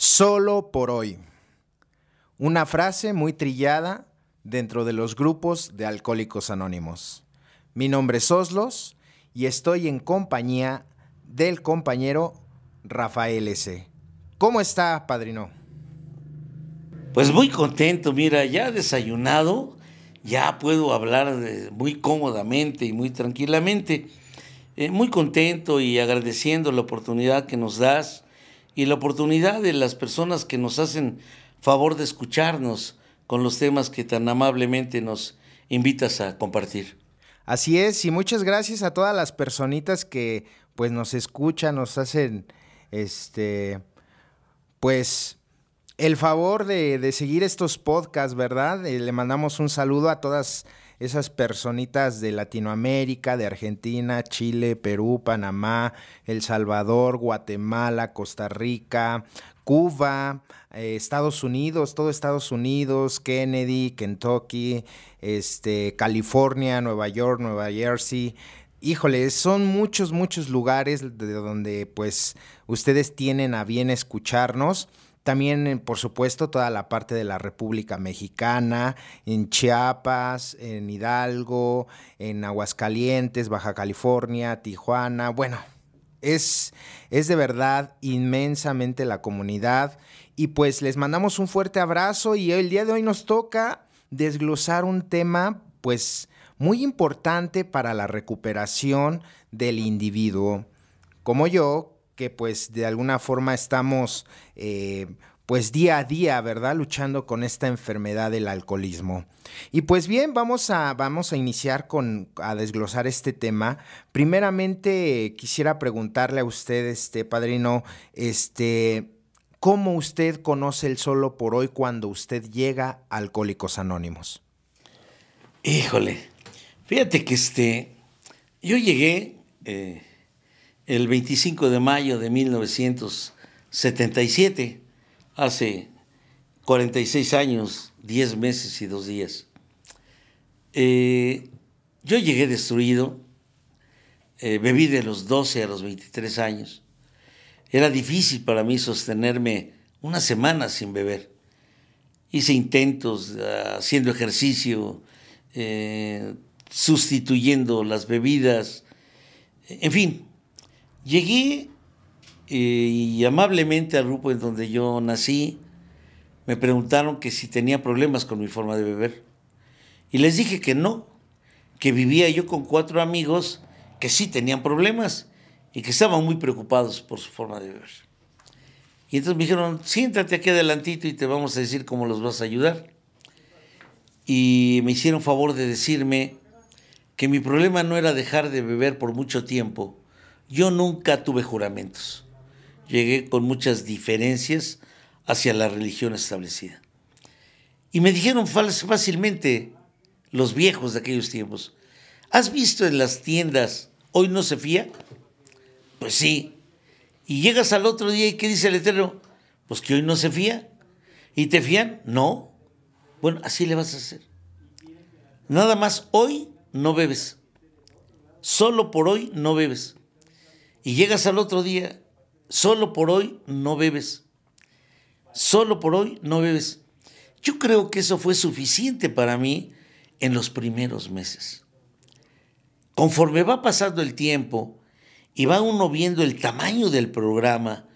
Solo por hoy. Una frase muy trillada dentro de los grupos de alcohólicos anónimos. Mi nombre es Oslos y estoy en compañía del compañero Rafael S. ¿Cómo está, padrino? Pues muy contento, mira, ya desayunado, ya puedo hablar muy cómodamente y muy tranquilamente. Eh, muy contento y agradeciendo la oportunidad que nos das y la oportunidad de las personas que nos hacen favor de escucharnos con los temas que tan amablemente nos invitas a compartir. Así es, y muchas gracias a todas las personitas que pues nos escuchan, nos hacen este pues el favor de, seguir estos podcasts, ¿verdad? Eh, le mandamos un saludo a todas esas personitas de Latinoamérica, de Argentina, Chile, Perú, Panamá, El Salvador, Guatemala, Costa Rica, Cuba, eh, Estados Unidos, todo Estados Unidos, Kennedy, Kentucky, este, California, Nueva York, Nueva Jersey. Híjole, son muchos, muchos lugares de donde pues ustedes tienen a bien escucharnos. También, eh, por supuesto, toda la parte de la República Mexicana, en Chiapas, en Hidalgo, en Aguascalientes, Baja California, Tijuana. Bueno, es, es de verdad inmensamente la comunidad. Y pues les mandamos un fuerte abrazo y el día de hoy nos toca desglosar un tema, pues, muy importante para la recuperación del individuo, como yo, que pues de alguna forma estamos eh, pues día a día, ¿verdad? Luchando con esta enfermedad del alcoholismo. Y pues bien, vamos a, vamos a iniciar con, a desglosar este tema. Primeramente, quisiera preguntarle a usted, este, padrino, este, ¿cómo usted conoce el solo por hoy cuando usted llega a Alcohólicos Anónimos? Híjole, fíjate que este, yo llegué eh, el 25 de mayo de 1977, hace 46 años, 10 meses y 2 días. Eh, yo llegué destruido, eh, bebí de los 12 a los 23 años. Era difícil para mí sostenerme una semana sin beber. Hice intentos eh, haciendo ejercicio, sustituyendo las bebidas, en fin, Llegué eh, y amablemente al grupo en donde yo nací, me preguntaron que si tenía problemas con mi forma de beber. Y les dije que no, que vivía yo con cuatro amigos que sí tenían problemas y que estaban muy preocupados por su forma de beber. Y entonces me dijeron, siéntate aquí adelantito y te vamos a decir cómo los vas a ayudar. Y me hicieron favor de decirme que mi problema no era dejar de beber por mucho tiempo, yo nunca tuve juramentos. Llegué con muchas diferencias hacia la religión establecida. Y me dijeron fácilmente los viejos de aquellos tiempos, ¿has visto en las tiendas hoy no se fía? Pues sí. Y llegas al otro día y ¿qué dice el Eterno? Pues que hoy no se fía. ¿Y te fían? No. Bueno, así le vas a hacer. Nada más hoy no bebes. Solo por hoy no bebes y llegas al otro día, solo por hoy no bebes. Solo por hoy no bebes. Yo creo que eso fue suficiente para mí en los primeros meses. Conforme va pasando el tiempo y va uno viendo el tamaño del programa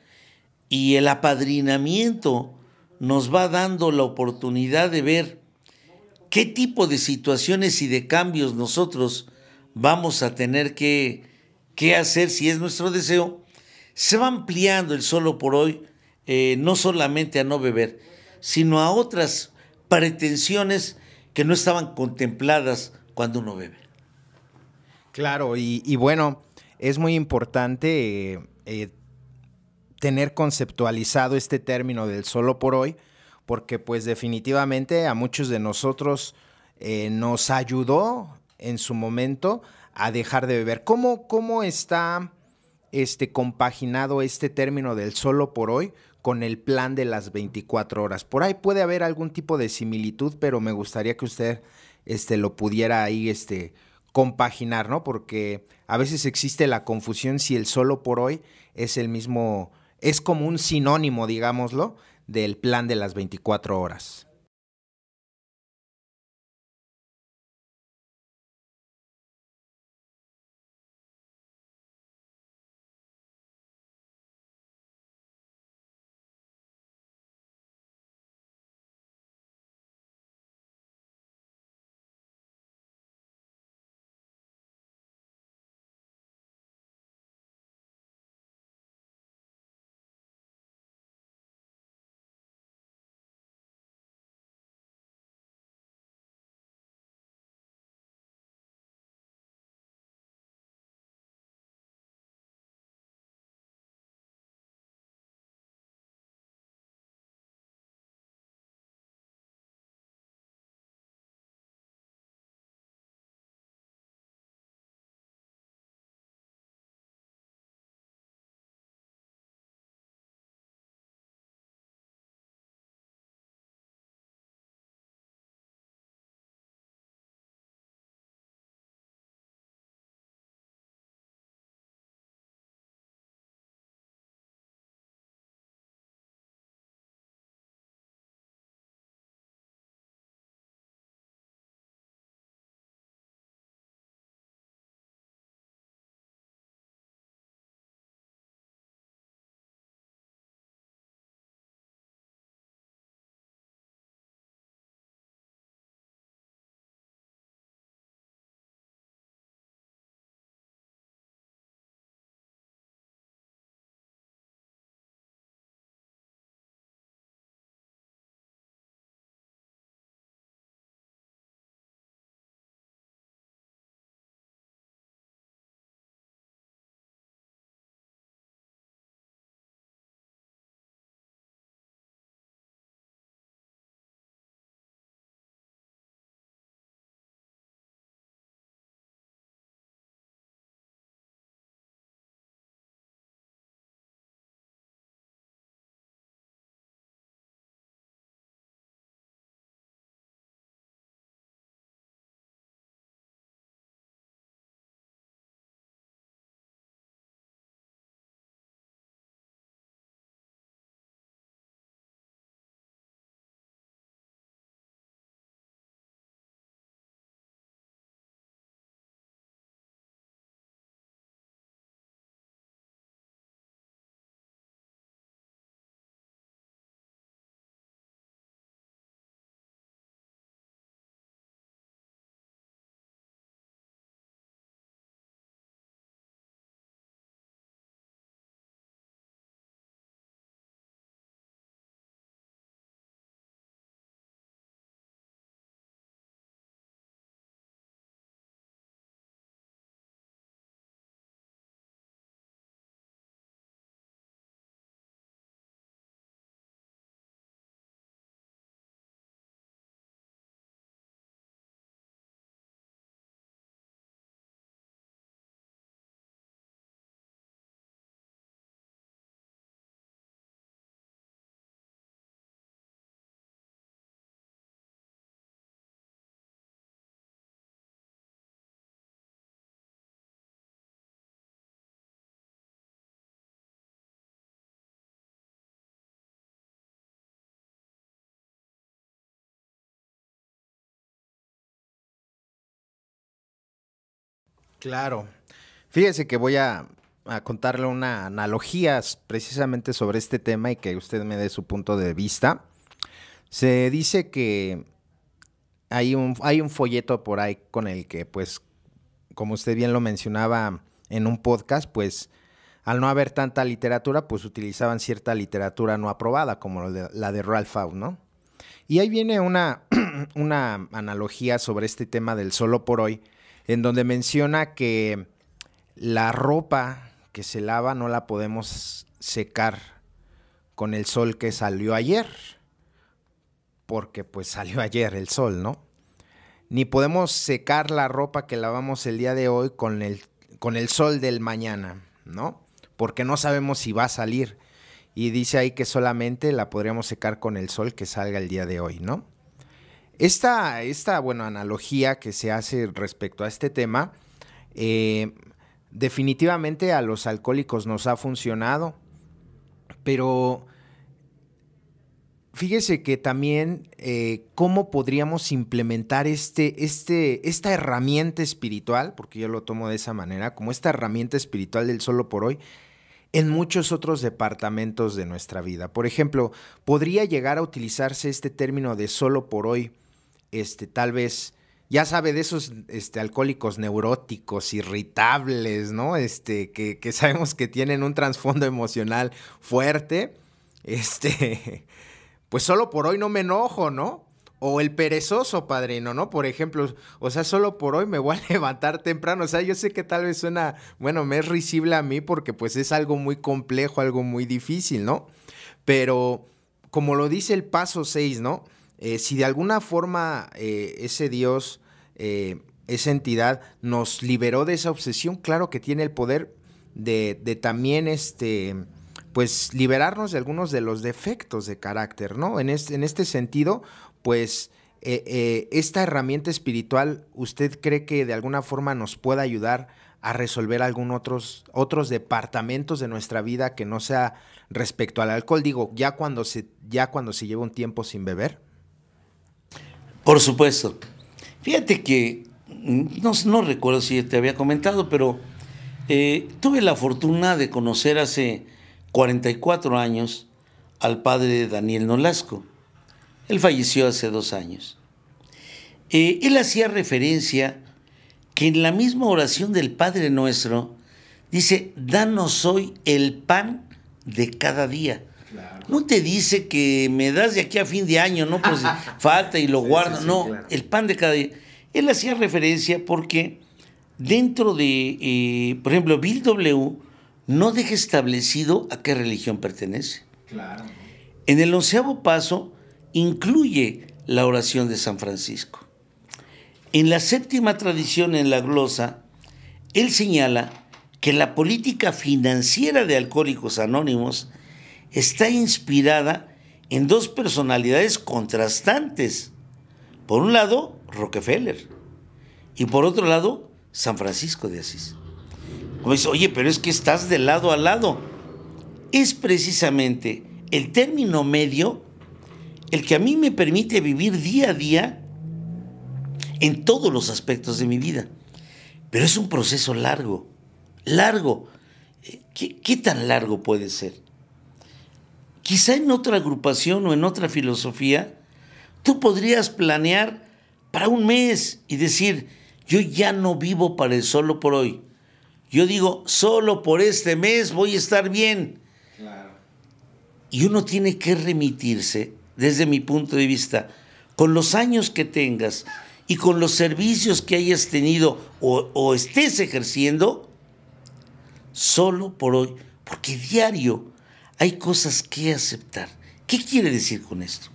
y el apadrinamiento nos va dando la oportunidad de ver qué tipo de situaciones y de cambios nosotros vamos a tener que qué hacer si es nuestro deseo, se va ampliando el solo por hoy, eh, no solamente a no beber, sino a otras pretensiones que no estaban contempladas cuando uno bebe. Claro, y, bueno, es muy importante eh, eh, tener conceptualizado este término del solo por hoy, porque pues definitivamente a muchos de nosotros nos ayudó en su momento a dejar de beber. ¿Cómo, cómo está este, compaginado este término del solo por hoy con el plan de las 24 horas? Por ahí puede haber algún tipo de similitud, pero me gustaría que usted este, lo pudiera ahí este, compaginar, ¿no? Porque a veces existe la confusión si el solo por hoy es el mismo, es como un sinónimo, digámoslo, del plan de las 24 horas. Claro. Fíjese que voy a, contarle una analogía precisamente sobre este tema y que usted me dé su punto de vista. Se dice que hay un, folleto por ahí con el que, pues, como usted bien lo mencionaba en un podcast, pues, al no haber tanta literatura, pues utilizaban cierta literatura no aprobada, como la de Ralph Faust, ¿no? Y ahí viene una analogía sobre este tema del solo por hoy, en donde menciona que la ropa que se lava no la podemos secar con el sol que salió ayer, porque pues salió ayer el sol, ¿no? Ni podemos secar la ropa que lavamos el día de hoy con el, con el sol del mañana, ¿no? Porque no sabemos si va a salir. Y dice ahí que solamente la podríamos secar con el sol que salga el día de hoy, ¿no? Esta, esta analogía que se hace respecto a este tema, eh, definitivamente a los alcohólicos nos ha funcionado, pero fíjese que también eh, cómo podríamos implementar este, este, esta herramienta espiritual, porque yo lo tomo de esa manera, como esta herramienta espiritual del solo por hoy, en muchos otros departamentos de nuestra vida. Por ejemplo, podría llegar a utilizarse este término de solo por hoy este, tal vez, ya sabe, de esos este, alcohólicos neuróticos, irritables, ¿no? Este, que, sabemos que tienen un trasfondo emocional fuerte. Este, pues solo por hoy no me enojo, ¿no? O el perezoso, padrino, ¿no? Por ejemplo, o sea, solo por hoy me voy a levantar temprano. O sea, yo sé que tal vez suena, bueno, me es risible a mí porque pues es algo muy complejo, algo muy difícil, ¿no? Pero como lo dice el paso 6, ¿no? Eh, si de alguna forma eh, ese Dios, eh, esa entidad, nos liberó de esa obsesión, claro que tiene el poder de, también este pues liberarnos de algunos de los defectos de carácter, ¿no? En este, en este sentido, pues esta herramienta espiritual, ¿usted cree que de alguna forma nos pueda ayudar a resolver algunos otros, otros departamentos de nuestra vida que no sea respecto al alcohol? Digo, ya cuando se, ya cuando se lleva un tiempo sin beber. Por supuesto. Fíjate que, no, recuerdo si te había comentado, pero eh, tuve la fortuna de conocer hace 44 años al padre de Daniel Nolasco. Él falleció hace dos años. Eh, él hacía referencia que en la misma oración del Padre Nuestro dice, danos hoy el pan de cada día no te dice que me das de aquí a fin de año, ¿no? Pues falta y lo guardo. no, el pan de cada día. Él hacía referencia porque dentro de, eh, por ejemplo, Bill W. no deja establecido a qué religión pertenece. Claro. En el onceavo paso incluye la oración de San Francisco. En la séptima tradición en la glosa, él señala que la política financiera de Alcohólicos Anónimos está inspirada en dos personalidades contrastantes. Por un lado, Rockefeller. Y por otro lado, San Francisco de Asís. Como dice, oye, pero es que estás de lado a lado. Es precisamente el término medio el que a mí me permite vivir día a día en todos los aspectos de mi vida. Pero es un proceso largo, largo. Eh, qué tan largo puede ser? Quizá en otra agrupación o en otra filosofía, tú podrías planear para un mes y decir, yo ya no vivo para el solo por hoy. Yo digo, solo por este mes voy a estar bien. Y uno tiene que remitirse, desde mi punto de vista, con los años que tengas y con los servicios que hayas tenido o, o estés ejerciendo, solo por hoy. Porque diario hay cosas que aceptar. ¿Qué quiere decir con esto?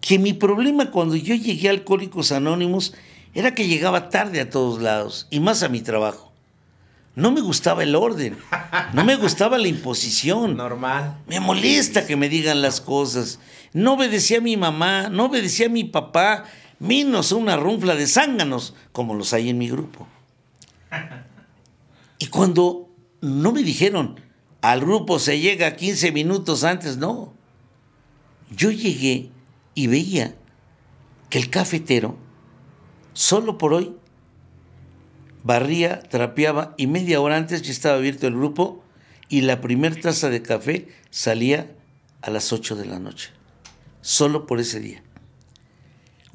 Que mi problema cuando yo llegué a Alcohólicos Anónimos era que llegaba tarde a todos lados y más a mi trabajo. No me gustaba el orden, no me gustaba la imposición. Normal. Me molesta que me digan las cosas. No obedecía a mi mamá, no obedecía a mi papá, menos una runfla de zánganos como los hay en mi grupo. Y cuando no me dijeron, al grupo se llega 15 minutos antes, no. Yo llegué y veía que el cafetero, solo por hoy, barría, trapeaba y media hora antes ya estaba abierto el grupo y la primera taza de café salía a las 8 de la noche, solo por ese día.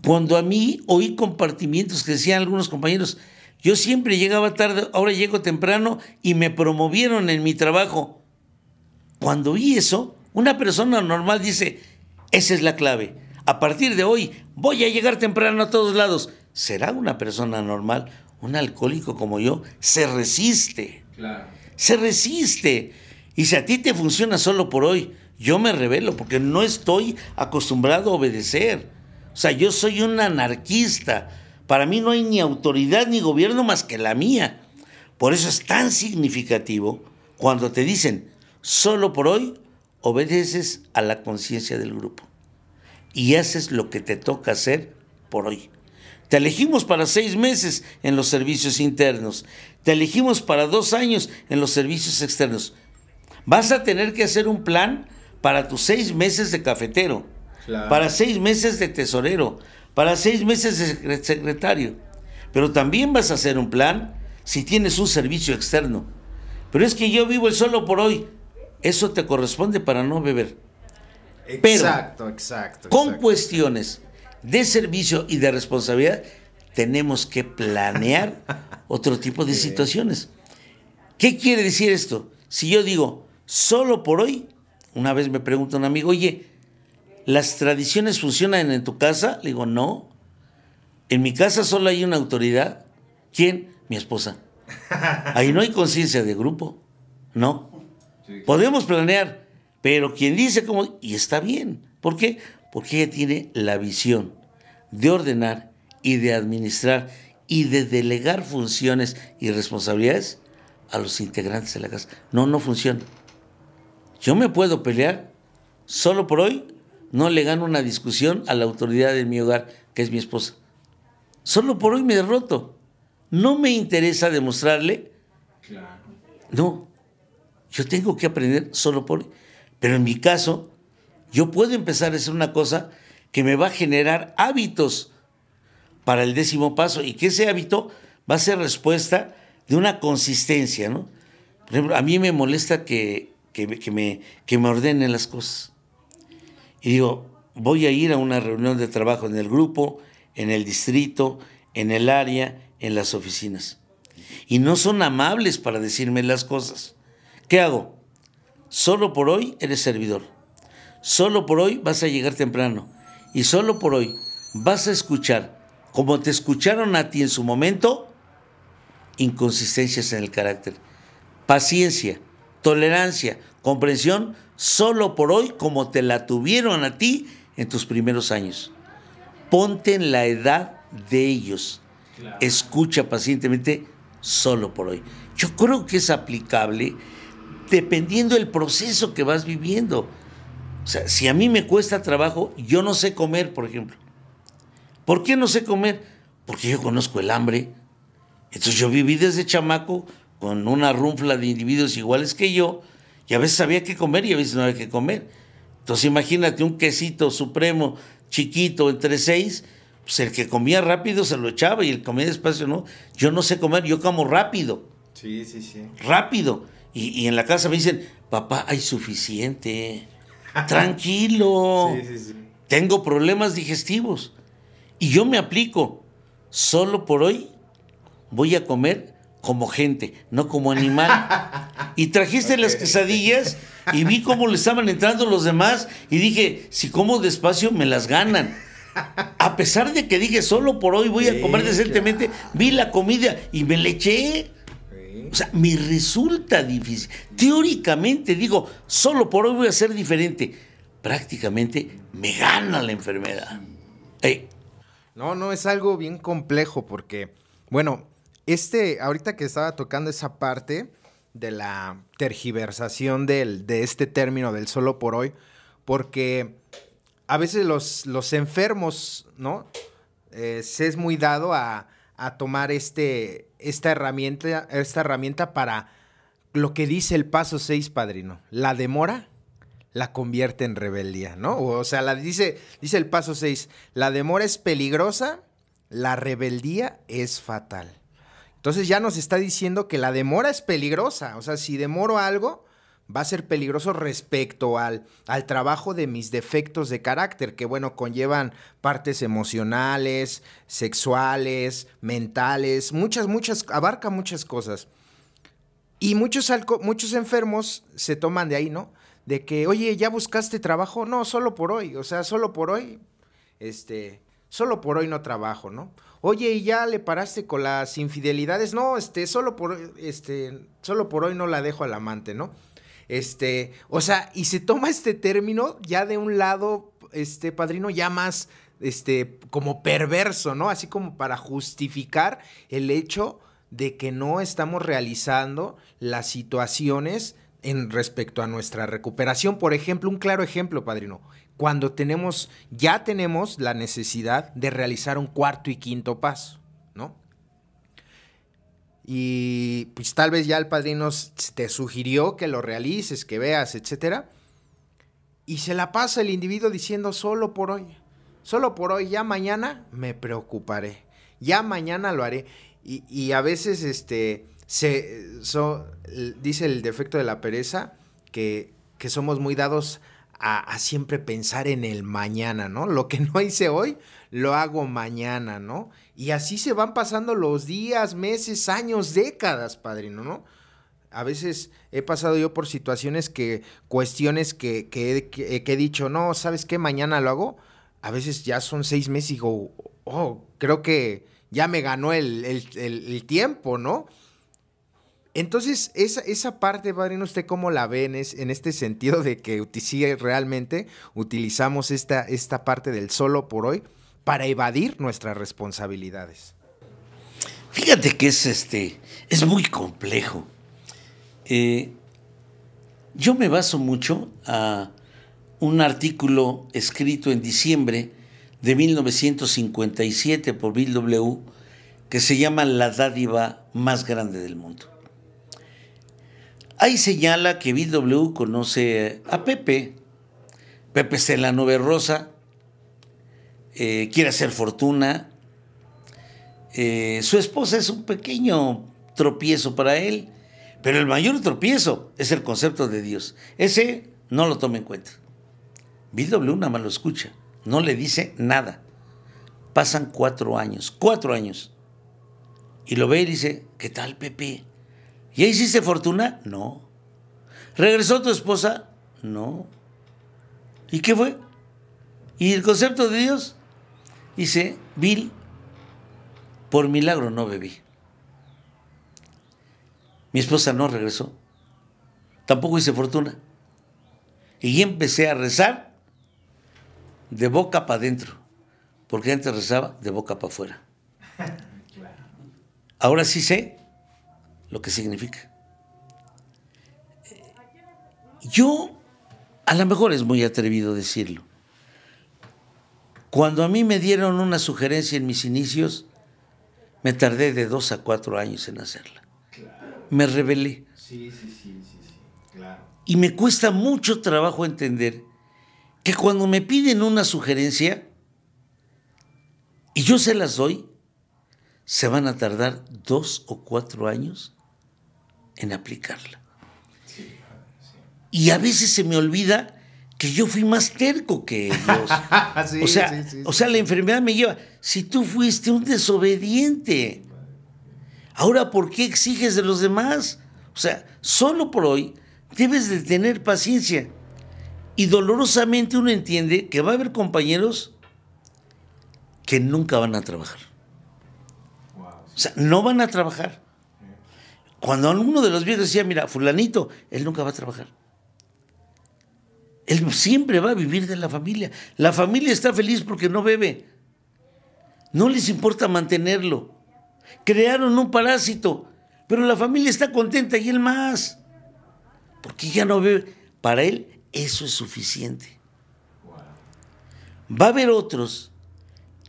Cuando a mí oí compartimientos que decían algunos compañeros, yo siempre llegaba tarde, ahora llego temprano y me promovieron en mi trabajo. Cuando vi eso, una persona normal dice, esa es la clave. A partir de hoy voy a llegar temprano a todos lados. ¿Será una persona normal? Un alcohólico como yo se resiste. Se resiste. Y si a ti te funciona solo por hoy, yo me revelo porque no estoy acostumbrado a obedecer. O sea, yo soy un anarquista para mí no hay ni autoridad ni gobierno más que la mía. Por eso es tan significativo cuando te dicen, solo por hoy obedeces a la conciencia del grupo y haces lo que te toca hacer por hoy. Te elegimos para seis meses en los servicios internos. Te elegimos para dos años en los servicios externos. Vas a tener que hacer un plan para tus seis meses de cafetero, para seis meses de tesorero, para seis meses de secretario. Pero también vas a hacer un plan si tienes un servicio externo. Pero es que yo vivo el solo por hoy. Eso te corresponde para no beber. Exacto, exacto, exacto. Con cuestiones de servicio y de responsabilidad, tenemos que planear otro tipo de situaciones. ¿Qué quiere decir esto? Si yo digo, solo por hoy, una vez me pregunta un amigo, oye, ¿las tradiciones funcionan en tu casa? Le digo, no. En mi casa solo hay una autoridad. ¿Quién? Mi esposa. Ahí no hay conciencia de grupo. No. Podemos planear, pero quien dice cómo... Y está bien. ¿Por qué? Porque ella tiene la visión de ordenar y de administrar y de delegar funciones y responsabilidades a los integrantes de la casa. No, no funciona. Yo me puedo pelear solo por hoy no le gano una discusión a la autoridad de mi hogar, que es mi esposa. Solo por hoy me derroto. No me interesa demostrarle. Claro. No, yo tengo que aprender solo por hoy. Pero en mi caso, yo puedo empezar a hacer una cosa que me va a generar hábitos para el décimo paso y que ese hábito va a ser respuesta de una consistencia, ¿no? a mí me molesta que, que, me, que me ordenen las cosas y digo, voy a ir a una reunión de trabajo en el grupo, en el distrito, en el área, en las oficinas. Y no son amables para decirme las cosas. ¿Qué hago? Solo por hoy eres servidor. Solo por hoy vas a llegar temprano. Y solo por hoy vas a escuchar, como te escucharon a ti en su momento, inconsistencias en el carácter. Paciencia, tolerancia, comprensión solo por hoy como te la tuvieron a ti en tus primeros años. Ponte en la edad de ellos. Escucha pacientemente solo por hoy. Yo creo que es aplicable dependiendo del proceso que vas viviendo. O sea, si a mí me cuesta trabajo, yo no sé comer, por ejemplo. ¿Por qué no sé comer? Porque yo conozco el hambre. Entonces yo viví desde chamaco con una runfla de individuos iguales que yo, y a veces había que comer y a veces no había que comer. Entonces imagínate un quesito supremo, chiquito, entre seis, pues el que comía rápido se lo echaba y el que comía despacio no. Yo no sé comer, yo como rápido. Sí, sí, sí. Rápido. Y, y en la casa me dicen, papá, hay suficiente. Tranquilo. Tengo problemas digestivos. Y yo me aplico. Solo por hoy voy a comer como gente, no como animal. Y trajiste las quesadillas y vi cómo le estaban entrando los demás y dije, si como despacio me las ganan. A pesar de que dije, solo por hoy voy a comer decentemente, vi la comida y me le eché. O sea, me resulta difícil. Teóricamente digo, solo por hoy voy a ser diferente. Prácticamente me gana la enfermedad. No, no, es algo bien complejo porque, bueno, este, ahorita que estaba tocando esa parte de la tergiversación de este término del solo por hoy, porque a veces los, enfermos, ¿no? Eh, se es muy dado a, tomar este, esta, herramienta, esta herramienta para lo que dice el paso 6, padrino. La demora la convierte en rebeldía, ¿no? O sea, dice, dice el paso 6, la demora es peligrosa, la rebeldía es fatal. Entonces ya nos está diciendo que la demora es peligrosa. O sea, si demoro algo, va a ser peligroso respecto al, trabajo de mis defectos de carácter, que bueno, conllevan partes emocionales, sexuales, mentales, muchas, muchas, abarca muchas cosas. Y muchos, muchos enfermos se toman de ahí, ¿no? De que, oye, ¿ya buscaste trabajo? No, solo por hoy, o sea, solo por hoy, este, solo por hoy no trabajo, ¿no? oye, ¿y ya le paraste con las infidelidades? No, este, solo por, este, solo por hoy no la dejo al amante, ¿no? Este, o sea, y se toma este término ya de un lado, este, padrino, ya más, este, como perverso, ¿no? Así como para justificar el hecho de que no estamos realizando las situaciones en respecto a nuestra recuperación. Por ejemplo, un claro ejemplo, padrino, cuando tenemos, ya tenemos la necesidad de realizar un cuarto y quinto paso, ¿no? Y pues tal vez ya el padrino te sugirió que lo realices, que veas, etcétera. Y se la pasa el individuo diciendo solo por hoy, solo por hoy, ya mañana me preocuparé, ya mañana lo haré. Y, a veces este, se, dice el defecto de la pereza que, que somos muy dados a, siempre pensar en el mañana, ¿no? Lo que no hice hoy, lo hago mañana, ¿no? Y así se van pasando los días, meses, años, décadas, padrino, ¿no? A veces he pasado yo por situaciones que, cuestiones que, que, he dicho, no, ¿sabes qué? Mañana lo hago. A veces ya son seis meses y digo, oh, creo que ya me ganó el, el, el tiempo, ¿no? Entonces, esa, esa parte, padrino, ¿usted cómo la ve en este sentido de que realmente utilizamos esta, esta parte del solo por hoy para evadir nuestras responsabilidades? Fíjate que es, este, es muy complejo. Eh, yo me baso mucho a un artículo escrito en diciembre de 1957 por Bill W. que se llama La dádiva más grande del mundo. Ahí señala que Bill W conoce a Pepe. Pepe está en la nube rosa, eh, quiere hacer fortuna. Eh, su esposa es un pequeño tropiezo para él, pero el mayor tropiezo es el concepto de Dios. Ese no lo toma en cuenta. Bill W nada más lo escucha, no le dice nada. Pasan cuatro años, cuatro años. Y lo ve y dice, ¿qué tal Pepe? ¿Ya hiciste fortuna? No. ¿Regresó tu esposa? No. ¿Y qué fue? ¿Y el concepto de Dios? Dice, Bill, por milagro no bebí. Mi esposa no regresó. Tampoco hice fortuna. Y empecé a rezar de boca para adentro. Porque antes rezaba de boca para afuera. Ahora sí sé lo que significa. Yo, a lo mejor es muy atrevido decirlo, cuando a mí me dieron una sugerencia en mis inicios, me tardé de dos a cuatro años en hacerla. Me rebelé. Sí, sí, sí, Y me cuesta mucho trabajo entender que cuando me piden una sugerencia y yo se las doy, se van a tardar dos o cuatro años en aplicarla. Y a veces se me olvida que yo fui más terco que ellos. o, sea, o sea, la enfermedad me lleva. Si tú fuiste un desobediente, ahora ¿por qué exiges de los demás? O sea, solo por hoy debes de tener paciencia. Y dolorosamente uno entiende que va a haber compañeros que nunca van a trabajar. O sea, no van a trabajar. Cuando alguno de los viejos decía, mira, fulanito, él nunca va a trabajar. Él siempre va a vivir de la familia. La familia está feliz porque no bebe. No les importa mantenerlo. Crearon un parásito, pero la familia está contenta y él más. Porque ya no bebe. Para él eso es suficiente. Va a haber otros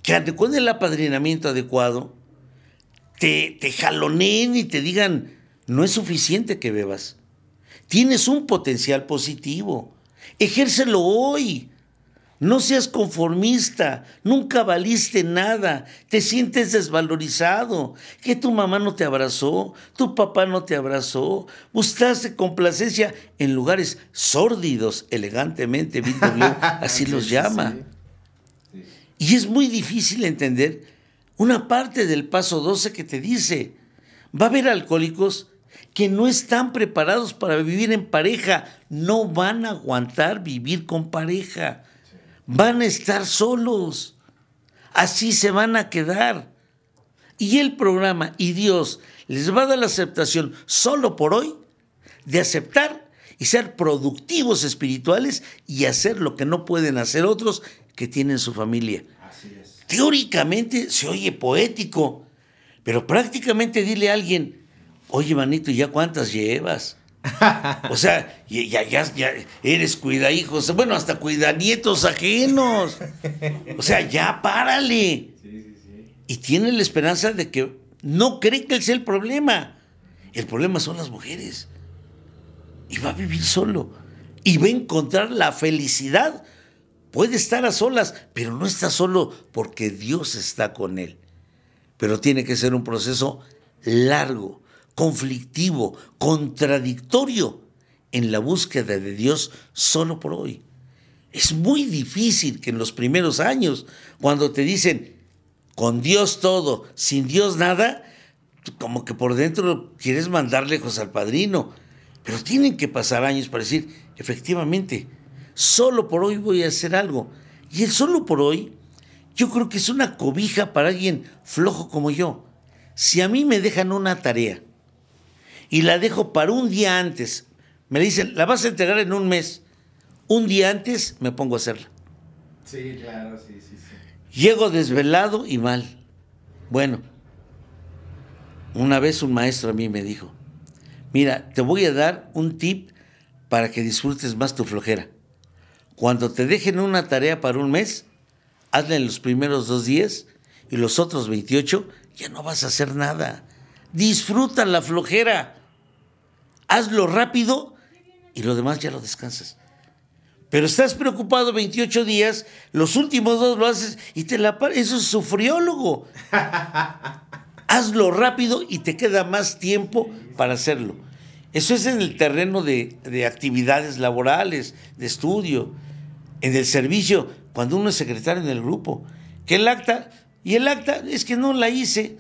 que con el apadrinamiento adecuado te, te jaloneen y te digan, no es suficiente que bebas. Tienes un potencial positivo. Ejércelo hoy. No seas conformista, nunca valiste nada, te sientes desvalorizado, que tu mamá no te abrazó, tu papá no te abrazó, buscaste complacencia en lugares sórdidos, elegantemente, así los llama. Y es muy difícil entender una parte del paso 12 que te dice, va a haber alcohólicos que no están preparados para vivir en pareja, no van a aguantar vivir con pareja. Van a estar solos. Así se van a quedar. Y el programa y Dios les va a dar la aceptación solo por hoy de aceptar y ser productivos espirituales y hacer lo que no pueden hacer otros que tienen su familia. Teóricamente se oye poético, pero prácticamente dile a alguien, oye, manito, ¿y ya cuántas llevas? o sea, ya, ya, eres cuida hijos, bueno, hasta cuida nietos ajenos. O sea, ya párale. Y tiene la esperanza de que no cree que él sea el problema. El problema son las mujeres. Y va a vivir solo. Y va a encontrar la felicidad. Puede estar a solas, pero no está solo porque Dios está con él. Pero tiene que ser un proceso largo conflictivo, contradictorio en la búsqueda de Dios solo por hoy. Es muy difícil que en los primeros años, cuando te dicen, con Dios todo, sin Dios nada, como que por dentro quieres mandar lejos al padrino. Pero tienen que pasar años para decir, efectivamente, solo por hoy voy a hacer algo. Y el solo por hoy, yo creo que es una cobija para alguien flojo como yo. Si a mí me dejan una tarea, y la dejo para un día antes. Me dicen, la vas a entregar en un mes. Un día antes me pongo a hacerla. Sí, claro, sí, sí, Llego desvelado y mal. Bueno, una vez un maestro a mí me dijo, mira, te voy a dar un tip para que disfrutes más tu flojera. Cuando te dejen una tarea para un mes, hazla en los primeros dos días y los otros 28 ya no vas a hacer nada. Disfruta la flojera hazlo rápido y lo demás ya lo descansas. Pero estás preocupado 28 días, los últimos dos lo haces y te la Eso es sufriólogo. hazlo rápido y te queda más tiempo para hacerlo. Eso es en el terreno de, de, actividades laborales, de estudio, en el servicio, cuando uno es secretario en el grupo. Que el acta, y el acta es que no la hice,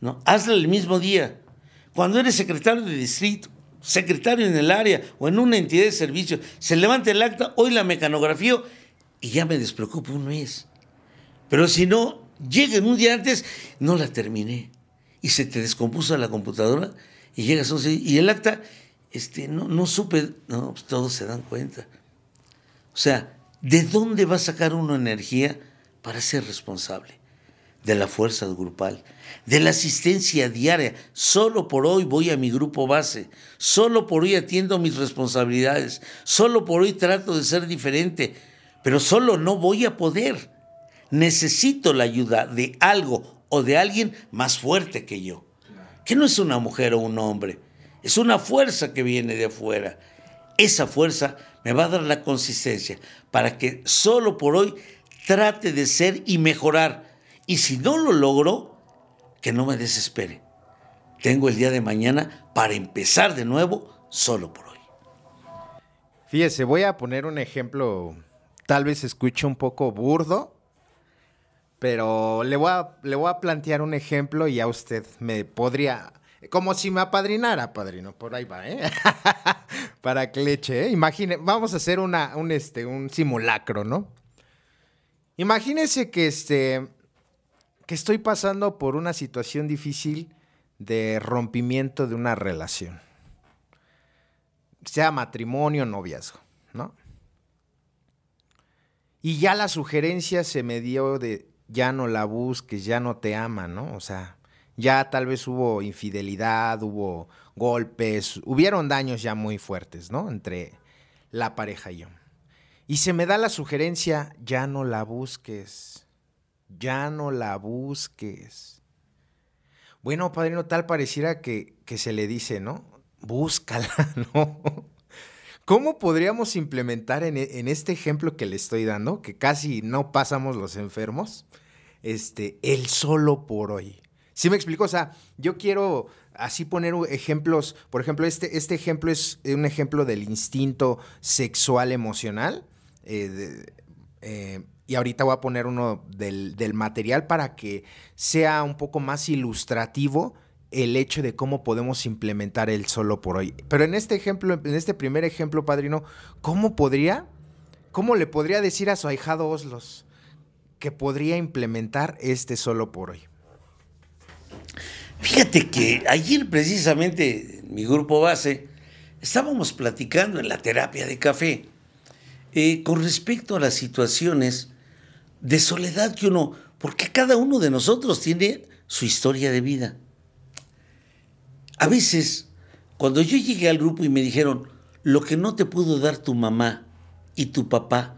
no, hazla el mismo día. Cuando eres secretario de distrito, secretario en el área o en una entidad de servicio, se levanta el acta, hoy la mecanografía y ya me despreocupo un mes. Pero si no, lleguen un día antes, no la terminé y se te descompuso la computadora y llegas a y el acta, este, no, no supe, no, pues todos se dan cuenta. O sea, ¿de dónde va a sacar uno energía para ser responsable? De la fuerza grupal, de la asistencia diaria. Solo por hoy voy a mi grupo base, solo por hoy atiendo mis responsabilidades, solo por hoy trato de ser diferente, pero solo no voy a poder. Necesito la ayuda de algo o de alguien más fuerte que yo, que no es una mujer o un hombre, es una fuerza que viene de afuera. Esa fuerza me va a dar la consistencia para que solo por hoy trate de ser y mejorar. Y si no lo logro, que no me desespere. Tengo el día de mañana para empezar de nuevo solo por hoy. Fíjese, voy a poner un ejemplo, tal vez escuche un poco burdo, pero le voy a, le voy a plantear un ejemplo y a usted me podría, como si me apadrinara, padrino, por ahí va, ¿eh? para que le eche, ¿eh? Imagine, vamos a hacer un, este, un simulacro, ¿no? Imagínese que este, que estoy pasando por una situación difícil de rompimiento de una relación. Sea matrimonio, noviazgo, ¿no? Y ya la sugerencia se me dio de ya no la busques, ya no te ama, ¿no? O sea, ya tal vez hubo infidelidad, hubo golpes, hubieron daños ya muy fuertes, ¿no? Entre la pareja y yo. Y se me da la sugerencia, ya no la busques ya no la busques. Bueno, padrino, tal pareciera que, se le dice, ¿no? Búscala, ¿no? ¿Cómo podríamos implementar e, en, este ejemplo que le estoy dando, que casi no pasamos los enfermos, este, el solo por hoy? ¿Sí me explico? O sea, yo quiero así poner ejemplos, por ejemplo, este, este ejemplo es un ejemplo del instinto sexual emocional, eh, eh, y ahorita voy a poner uno del, material para que sea un poco más ilustrativo el hecho de cómo podemos implementar el solo por hoy. Pero en este ejemplo, en este primer ejemplo, padrino, ¿cómo podría, cómo le podría decir a su ahijado Oslos que podría implementar este solo por hoy? Fíjate que ayer precisamente mi grupo base estábamos platicando en la terapia de café eh, con respecto a las situaciones de soledad que uno, porque cada uno de nosotros tiene su historia de vida. A veces, cuando yo llegué al grupo y me dijeron, lo que no te pudo dar tu mamá y tu papá,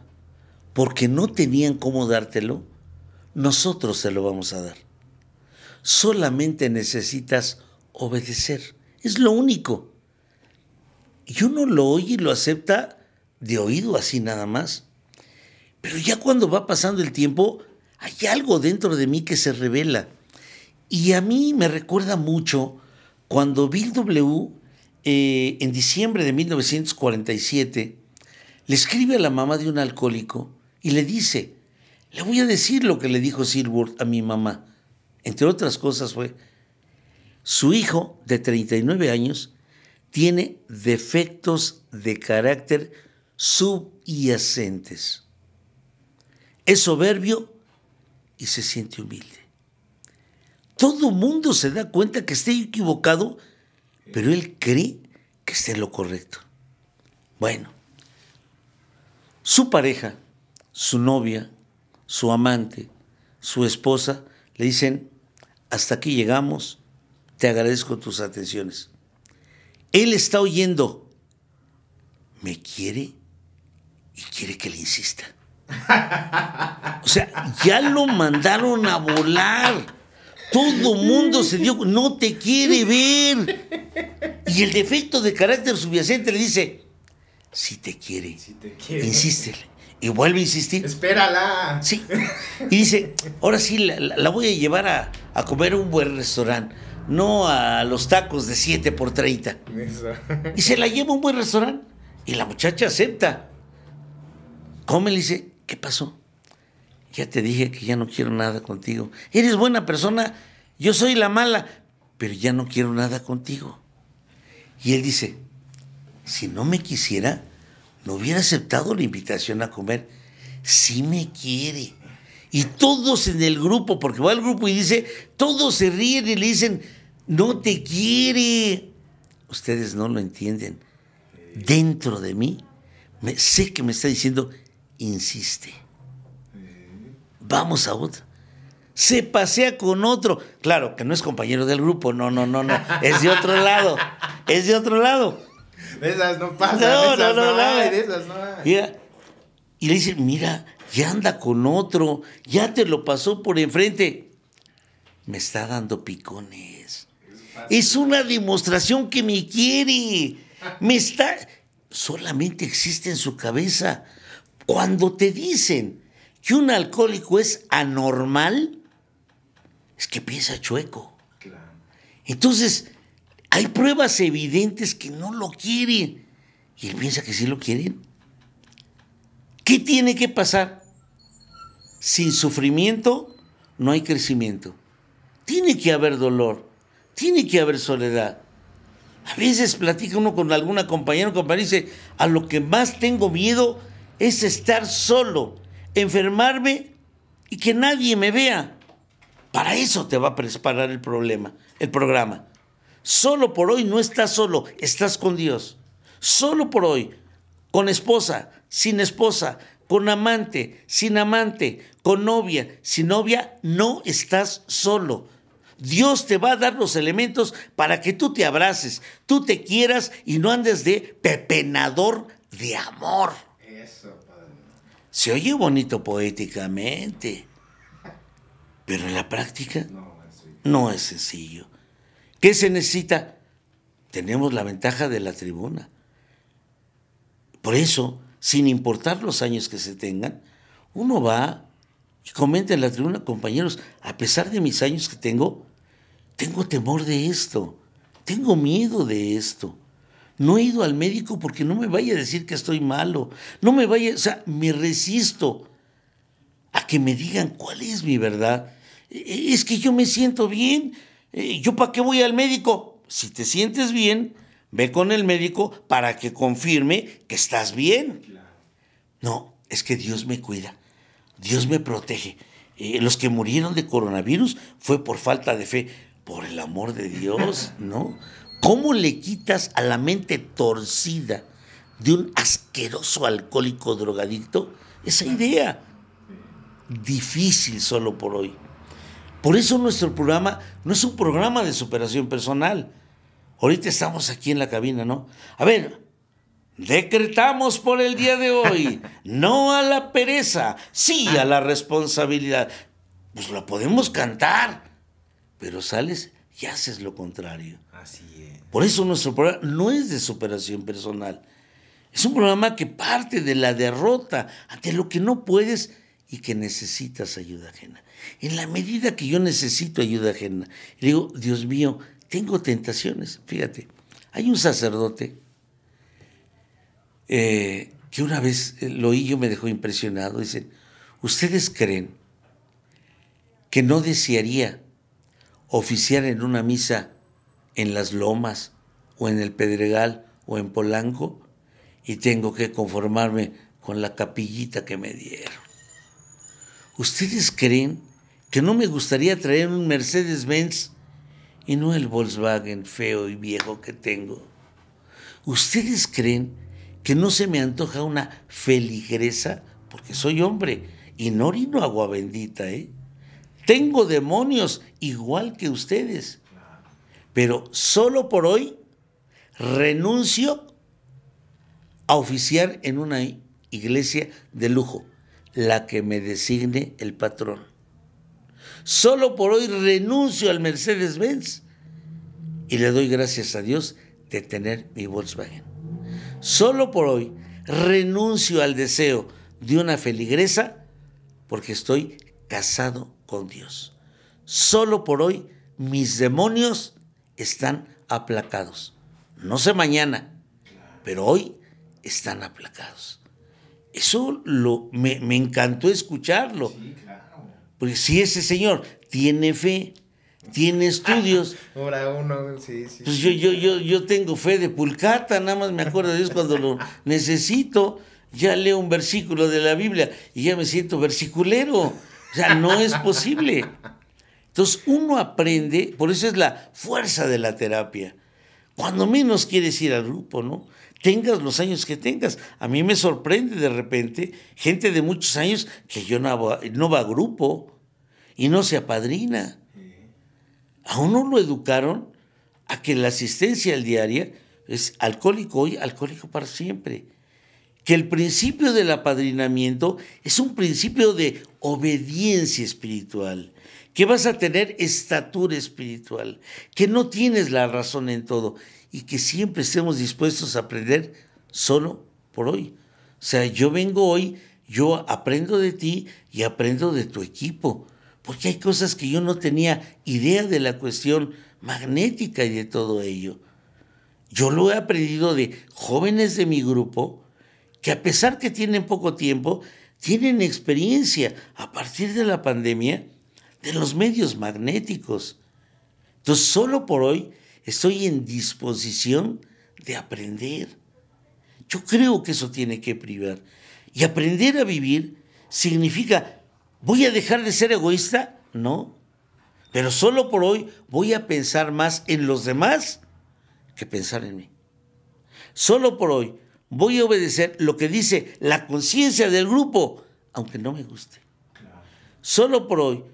porque no tenían cómo dártelo, nosotros se lo vamos a dar. Solamente necesitas obedecer. Es lo único. Y uno lo oye y lo acepta de oído así nada más. Pero ya cuando va pasando el tiempo, hay algo dentro de mí que se revela. Y a mí me recuerda mucho cuando Bill W., eh, en diciembre de 1947, le escribe a la mamá de un alcohólico y le dice, le voy a decir lo que le dijo Silworth a mi mamá. Entre otras cosas fue, su hijo de 39 años tiene defectos de carácter subyacentes es soberbio y se siente humilde. Todo mundo se da cuenta que está equivocado, pero él cree que está en lo correcto. Bueno, su pareja, su novia, su amante, su esposa, le dicen, hasta aquí llegamos, te agradezco tus atenciones. Él está oyendo, me quiere y quiere que le insista. O sea, ya lo mandaron a volar. Todo mundo se dio, no te quiere ver. Y el defecto de carácter subyacente le dice, si te quiere, insístele. Y vuelve a insistir. Espérala. Sí. Y dice, ahora sí, la, voy a llevar a, comer un buen restaurante no a los tacos de 7 por 30. Y se la lleva a un buen restaurante. Y la muchacha acepta. Come, le dice, ¿qué pasó? Ya te dije que ya no quiero nada contigo. Eres buena persona, yo soy la mala, pero ya no quiero nada contigo. Y él dice, si no me quisiera, no hubiera aceptado la invitación a comer. Si sí me quiere. Y todos en el grupo, porque va al grupo y dice, todos se ríen y le dicen, no te quiere. Ustedes no lo entienden. Dentro de mí, sé que me está diciendo, insiste. Vamos a otra. Se pasea con otro. Claro, que no es compañero del grupo, no, no, no, no. Es de otro lado. Es de otro lado. De esas no pasa... no, esas no Y le dice... mira, ya anda con otro, ya te lo pasó por enfrente. Me está dando picones. es una demostración que me quiere. Me está. Solamente existe en su cabeza. Cuando te dicen que un alcohólico es anormal, es que piensa chueco. Entonces, hay pruebas evidentes que no lo quieren. Y él piensa que sí lo quieren. ¿Qué tiene que pasar? Sin sufrimiento no hay crecimiento. Tiene que haber dolor. Tiene que haber soledad. A veces platica uno con alguna compañera o compañero y dice, a lo que más tengo miedo es estar solo, enfermarme y que nadie me vea. Para eso te va a preparar el problema, el programa. Solo por hoy no estás solo, estás con Dios. Solo por hoy, con esposa, sin esposa, con amante, sin amante, con novia, sin novia, no estás solo. Dios te va a dar los elementos para que tú te abraces, tú te quieras y no andes de pepenador de amor. Se oye bonito poéticamente, pero en la práctica no es sencillo. ¿Qué se necesita? Tenemos la ventaja de la tribuna. Por eso, sin importar los años que se tengan, uno va y comenta en la tribuna, compañeros, a pesar de mis años que tengo, tengo temor de esto, tengo miedo de esto no he ido al médico porque no me vaya a decir que estoy malo, no me vaya, o sea, me resisto a que me digan cuál es mi verdad. E, e, es que yo me siento bien, e, ¿yo para qué voy al médico? Si te sientes bien, ve con el médico para que confirme que estás bien. No, es que Dios me cuida, Dios me protege. los que murieron de coronavirus fue por falta de fe. Por el amor de Dios, ¿no? ¿Cómo le quitas a la mente torcida de un asqueroso alcohólico drogadicto esa idea? Difícil solo por hoy. Por eso nuestro programa no es un programa de superación personal. Ahorita estamos aquí en la cabina, ¿no? A ver, decretamos por el día de hoy, no a la pereza, sí a la responsabilidad. Pues la podemos cantar, pero sales y haces lo contrario. Así Por eso nuestro programa no es de superación personal. Es un programa que parte de la derrota ante lo que no puedes y que necesitas ayuda ajena. En la medida que yo necesito ayuda ajena, digo, Dios mío, tengo tentaciones. Fíjate, hay un sacerdote eh, que una vez eh, lo oí, yo me dejó impresionado. Dice, ¿ustedes creen que no desearía oficiar en una misa en las lomas o en el Pedregal o en Polanco y tengo que conformarme con la capillita que me dieron. ¿Ustedes creen que no me gustaría traer un Mercedes-Benz y no el Volkswagen feo y viejo que tengo? ¿Ustedes creen que no se me antoja una feligresa? Porque soy hombre y no orino agua bendita, ¿eh? Tengo demonios igual que ustedes. Pero solo por hoy renuncio a oficiar en una iglesia de lujo, la que me designe el patrón. Solo por hoy renuncio al Mercedes-Benz y le doy gracias a Dios de tener mi Volkswagen. Solo por hoy renuncio al deseo de una feligresa porque estoy casado con Dios. Solo por hoy mis demonios están aplacados. No sé mañana, pero hoy están aplacados. Eso lo, me, encantó escucharlo. Sí, Porque si ese señor tiene fe, tiene estudios. Ahora uno, sí, sí. Pues yo, yo, yo, yo tengo fe de pulcata, nada más me acuerdo de Dios cuando lo necesito. Ya leo un versículo de la Biblia y ya me siento versiculero. O sea, no es posible. Entonces uno aprende, por eso es la fuerza de la terapia. Cuando menos quieres ir al grupo, ¿no? Tengas los años que tengas. A mí me sorprende de repente gente de muchos años que yo no va, no a grupo y no se apadrina. A uno lo educaron a que la asistencia al diario es alcohólico hoy, alcohólico para siempre. Que el principio del apadrinamiento es un principio de obediencia espiritual, que vas a tener estatura espiritual, que no tienes la razón en todo y que siempre estemos dispuestos a aprender solo por hoy. O sea, yo vengo hoy, yo aprendo de ti y aprendo de tu equipo, porque hay cosas que yo no tenía idea de la cuestión magnética y de todo ello. Yo lo he aprendido de jóvenes de mi grupo que a pesar que tienen poco tiempo, tienen experiencia a partir de la pandemia de los medios magnéticos. Entonces, solo por hoy estoy en disposición de aprender. Yo creo que eso tiene que privar. Y aprender a vivir significa, ¿voy a dejar de ser egoísta? No. Pero solo por hoy voy a pensar más en los demás que pensar en mí. Solo por hoy voy a obedecer lo que dice la conciencia del grupo, aunque no me guste. Solo por hoy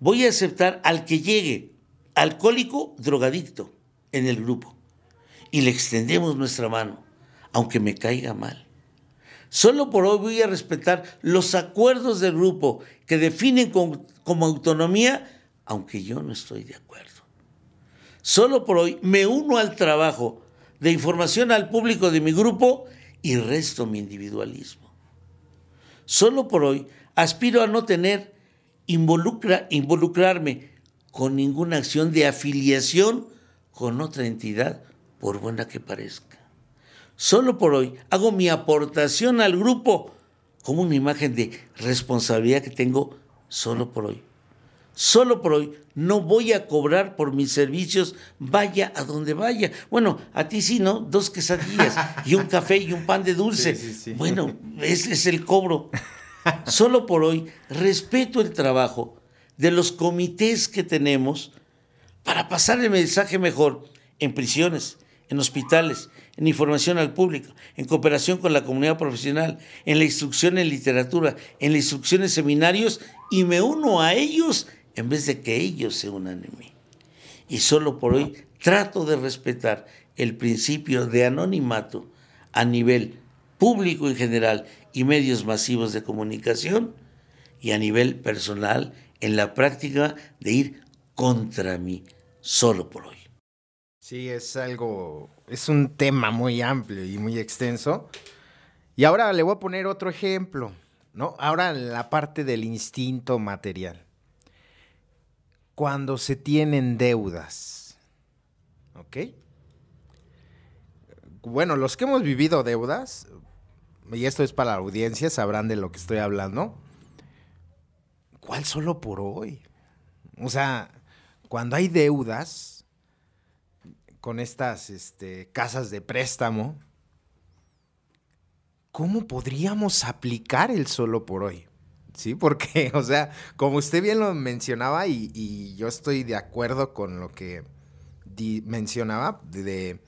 voy a aceptar al que llegue, alcohólico, drogadicto, en el grupo. Y le extendemos nuestra mano, aunque me caiga mal. Solo por hoy voy a respetar los acuerdos del grupo que definen como autonomía, aunque yo no estoy de acuerdo. Solo por hoy me uno al trabajo, de información al público de mi grupo y resto mi individualismo. Solo por hoy aspiro a no tener involucra, involucrarme con ninguna acción de afiliación con otra entidad, por buena que parezca. Solo por hoy hago mi aportación al grupo como una imagen de responsabilidad que tengo solo por hoy solo por hoy, no voy a cobrar por mis servicios, vaya a donde vaya. Bueno, a ti sí, ¿no? Dos quesadillas y un café y un pan de dulce. Bueno, ese es el cobro. Solo por hoy, respeto el trabajo de los comités que tenemos para pasar el mensaje mejor en prisiones, en hospitales, en información al público, en cooperación con la comunidad profesional, en la instrucción en literatura, en la instrucción en seminarios y me uno a ellos en vez de que ellos se unan en mí. Y solo por hoy trato de respetar el principio de anonimato a nivel público en general y medios masivos de comunicación y a nivel personal en la práctica de ir contra mí solo por hoy. Sí, es algo, es un tema muy amplio y muy extenso. Y ahora le voy a poner otro ejemplo, ¿no? Ahora la parte del instinto material cuando se tienen deudas. ¿Ok? Bueno, los que hemos vivido deudas, y esto es para la audiencia, sabrán de lo que estoy hablando. ¿Cuál solo por hoy? O sea, cuando hay deudas con estas este, casas de préstamo, ¿cómo podríamos aplicar el solo por hoy? ¿sí? Porque, o sea, como usted bien lo mencionaba y, yo estoy de acuerdo con lo que mencionaba, de,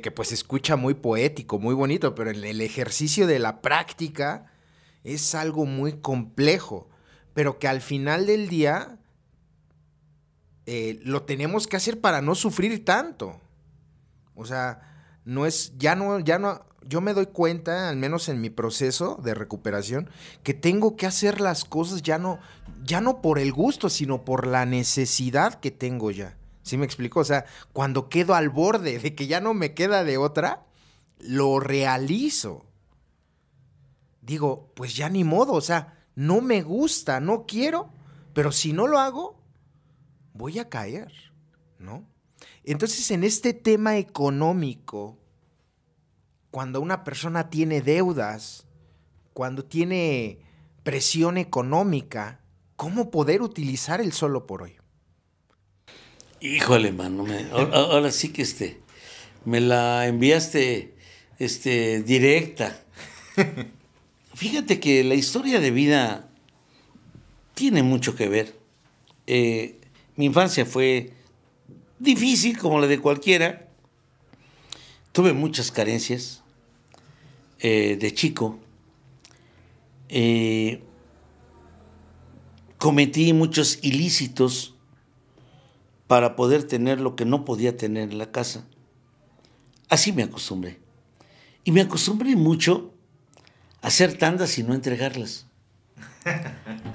que pues escucha muy poético, muy bonito, pero el, el ejercicio de la práctica es algo muy complejo, pero que al final del día eh, lo tenemos que hacer para no sufrir tanto. O sea, no es, ya no, ya no, yo me doy cuenta, al menos en mi proceso de recuperación, que tengo que hacer las cosas ya no, ya no por el gusto, sino por la necesidad que tengo ya. ¿Sí me explico? O sea, cuando quedo al borde de que ya no me queda de otra, lo realizo. Digo, pues ya ni modo, o sea, no me gusta, no quiero, pero si no lo hago, voy a caer, ¿no? Entonces, en este tema económico, cuando una persona tiene deudas, cuando tiene presión económica, ¿cómo poder utilizar el solo por hoy? Híjole, mano, ahora, sí que este, me la enviaste este, directa. Fíjate que la historia de vida tiene mucho que ver. Eh, mi infancia fue difícil como la de cualquiera. Tuve muchas carencias. Eh, de chico, eh, cometí muchos ilícitos para poder tener lo que no podía tener en la casa. Así me acostumbré. Y me acostumbré mucho a hacer tandas y no entregarlas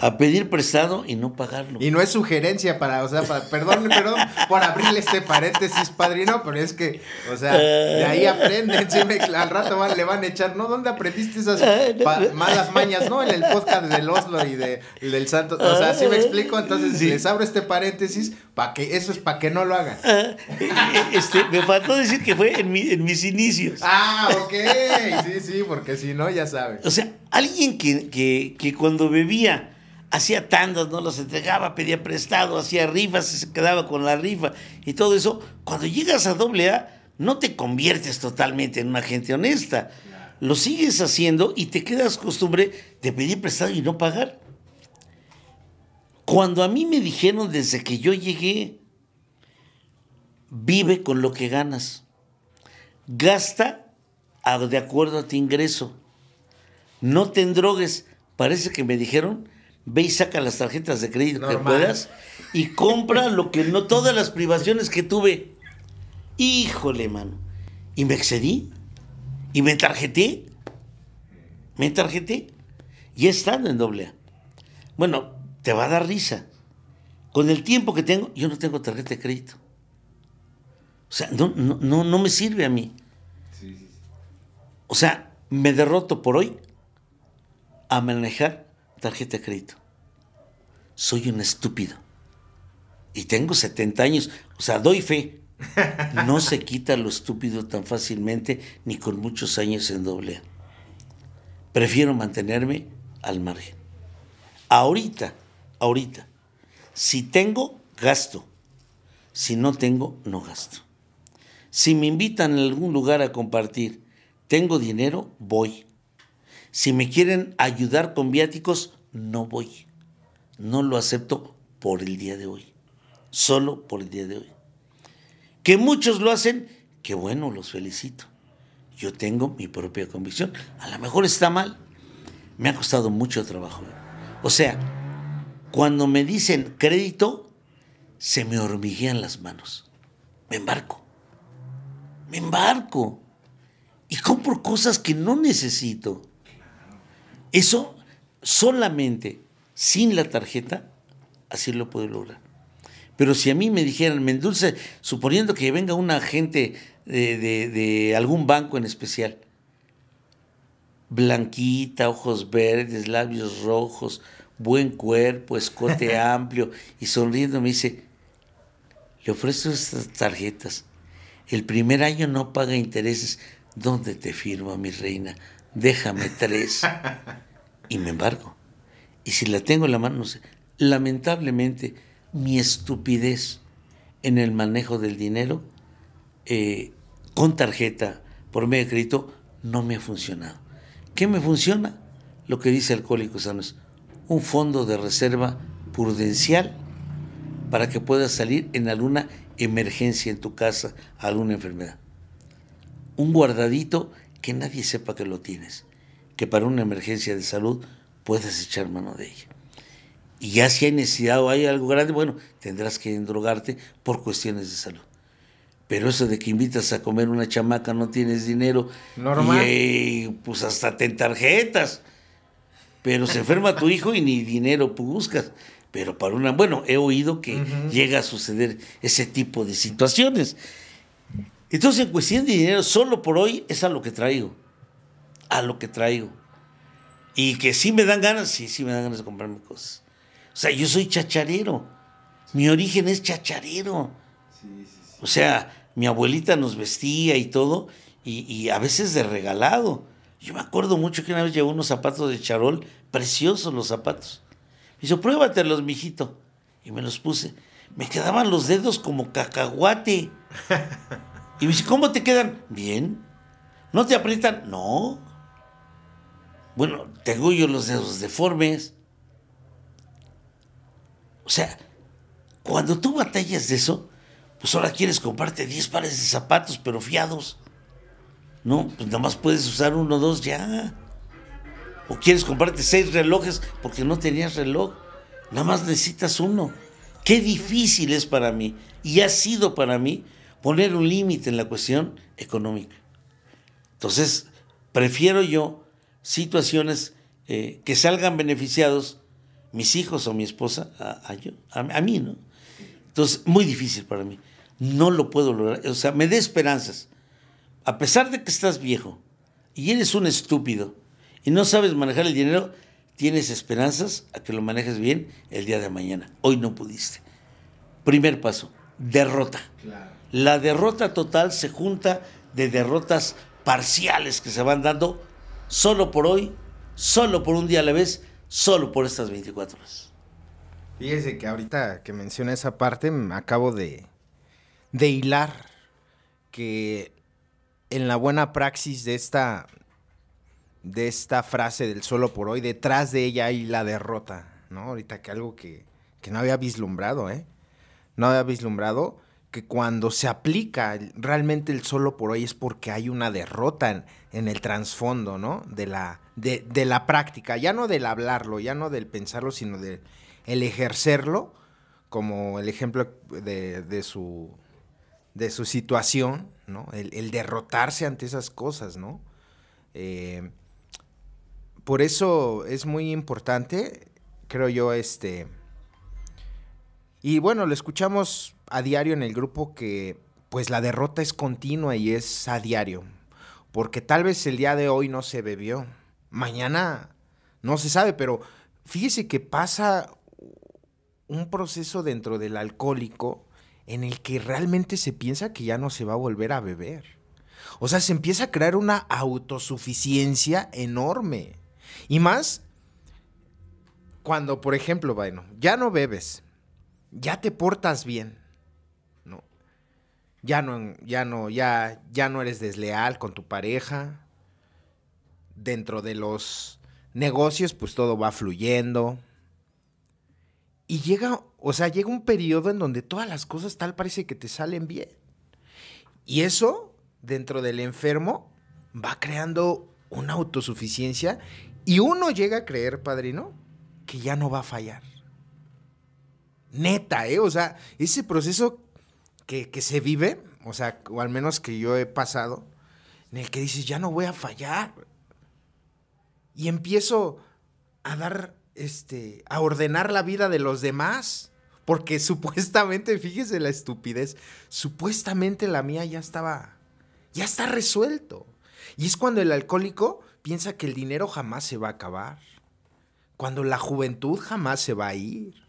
a pedir prestado y no pagarlo. Y no es sugerencia para, o sea, para, perdón, perdón por abrirle este paréntesis, padrino, pero es que, o sea, de ahí ah. aprenden, al rato le van a echar, ¿no? ¿Dónde aprendiste esas ah, malas mañas, no? En el podcast del Oslo y de, del Santo, o sea, ¿sí me ah. explico? Entonces, si les abro este paréntesis, para que, eso es para que no lo hagan. E, e, este, me faltó decir que fue en, en mis inicios. Ah, ok, sí, sí, porque si no, ya sabes. O sea, alguien que, cuando bebía hacía tandas, no las entregaba, pedía prestado, hacía rifas, se quedaba con la rifa y todo eso, cuando llegas a doble no te conviertes totalmente en una gente honesta. Lo sigues haciendo y te quedas costumbre de pedir prestado y no pagar. Cuando a mí me dijeron desde que yo llegué, vive con lo que ganas, gasta de acuerdo a tu ingreso no te endrogues. Parece que me dijeron, ve y saca las tarjetas de crédito que puedas y compra lo que no, todas las privaciones que tuve. Híjole, mano. Y me excedí. Y me tarjeté. Me tarjeté. Y estando en doble A. Bueno, te va a dar risa. Con el tiempo que tengo, yo no tengo tarjeta de crédito. O sea, no, no, no, me sirve a mí. O sea, me derroto por hoy a manejar tarjeta de crédito. Soy un estúpido. Y tengo 70 años. O sea, doy fe. No se quita lo estúpido tan fácilmente ni con muchos años en doble Prefiero mantenerme al margen. Ahorita, ahorita. Si tengo, gasto. Si no tengo, no gasto. Si me invitan en algún lugar a compartir, tengo dinero, voy. Si me quieren ayudar con viáticos, no voy. No lo acepto por el día de hoy. Solo por el día de hoy. Que muchos lo hacen, que bueno, los felicito. Yo tengo mi propia convicción. A lo mejor está mal. Me ha costado mucho trabajo. O sea, cuando me dicen crédito, se me hormiguean las manos. Me embarco. Me embarco. Y compro cosas que no necesito. Eso solamente sin la tarjeta, así lo puedo lograr. Pero si a mí me dijeran, me endulce, suponiendo que venga un agente de, de, algún banco en especial, blanquita, ojos verdes, labios rojos, buen cuerpo, escote amplio, y sonriendo me dice, le ofrezco estas tarjetas. El primer año no paga intereses. ¿Dónde te firmo, mi reina? déjame tres y me embargo. Y si la tengo en la mano, no sé. Lamentablemente, mi estupidez en el manejo del dinero eh, con tarjeta por medio de crédito no me ha funcionado. ¿Qué me funciona? Lo que dice Alcohólicos Sanos, un fondo de reserva prudencial para que puedas salir en alguna emergencia en tu casa, alguna enfermedad. Un guardadito que nadie sepa que lo tienes, que para una emergencia de salud Puedes echar mano de ella. Y ya si hay necesidad o hay algo grande, bueno, tendrás que endrogarte por cuestiones de salud. Pero eso de que invitas a comer una chamaca, no tienes dinero, Normal. Y, eh, pues hasta te tarjetas. Pero se enferma tu hijo y ni dinero buscas. Pero para una, bueno, he oído que llega a suceder ese tipo de situaciones. Entonces, en cuestión de dinero, solo por hoy es a lo que traigo. A lo que traigo. Y que sí me dan ganas, sí, sí me dan ganas de comprarme cosas. O sea, yo soy chacharero. Mi origen es chacharero. O sea, mi abuelita nos vestía y todo, y, a veces de regalado. Yo me acuerdo mucho que una vez llevó unos zapatos de charol, preciosos los zapatos. Me dijo, pruébatelos, mijito. Y me los puse. Me quedaban los dedos como cacahuate. Y me dice, ¿cómo te quedan? Bien. ¿No te aprietan? No. Bueno, tengo yo los dedos deformes. O sea, cuando tú batallas de eso, pues ahora quieres comprarte 10 pares de zapatos, pero fiados. No, pues nada más puedes usar uno o dos ya. O quieres comprarte seis relojes porque no tenías reloj. Nada más necesitas uno. Qué difícil es para mí y ha sido para mí poner un límite en la cuestión económica. Entonces, prefiero yo situaciones eh, que salgan beneficiados mis hijos o mi esposa a, mí, ¿no? Entonces, muy difícil para mí. No lo puedo lograr. O sea, me dé esperanzas. A pesar de que estás viejo y eres un estúpido y no sabes manejar el dinero, tienes esperanzas a que lo manejes bien el día de mañana. Hoy no pudiste. Primer paso, derrota. Claro la derrota total se junta de derrotas parciales que se van dando solo por hoy, solo por un día a la vez, solo por estas 24 horas. Fíjese que ahorita que menciona esa parte, me acabo de, hilar que en la buena praxis de esta, de esta frase del solo por hoy, detrás de ella hay la derrota, ¿no? Ahorita que algo que, que no había vislumbrado, ¿eh? No había vislumbrado que cuando se aplica realmente el solo por hoy es porque hay una derrota en, el trasfondo, ¿no? De la, de, la práctica, ya no del hablarlo, ya no del pensarlo, sino del ejercerlo, como el ejemplo de, su, de su situación, ¿no? El, derrotarse ante esas cosas, ¿no? Eh, por eso es muy importante, creo yo, este... Y bueno, lo escuchamos a diario en el grupo que pues la derrota es continua y es a diario. Porque tal vez el día de hoy no se bebió. Mañana no se sabe, pero fíjese que pasa un proceso dentro del alcohólico en el que realmente se piensa que ya no se va a volver a beber. O sea, se empieza a crear una autosuficiencia enorme. Y más cuando, por ejemplo, bueno, ya no bebes, ya te portas bien, ya no, ya no, ya, ya no eres desleal con tu pareja. Dentro de los negocios, pues todo va fluyendo. Y llega, o sea, llega un periodo en donde todas las cosas tal parece que te salen bien. Y eso, dentro del enfermo, va creando una autosuficiencia y uno llega a creer, padrino, que ya no va a fallar. Neta, ¿eh? O sea, ese proceso que, se vive, o sea, o al menos que yo he pasado, en el que dices, ya no voy a fallar. Y empiezo a dar, este, a ordenar la vida de los demás. Porque supuestamente, fíjese la estupidez, supuestamente la mía ya estaba, ya está resuelto. Y es cuando el alcohólico piensa que el dinero jamás se va a acabar. Cuando la juventud jamás se va a ir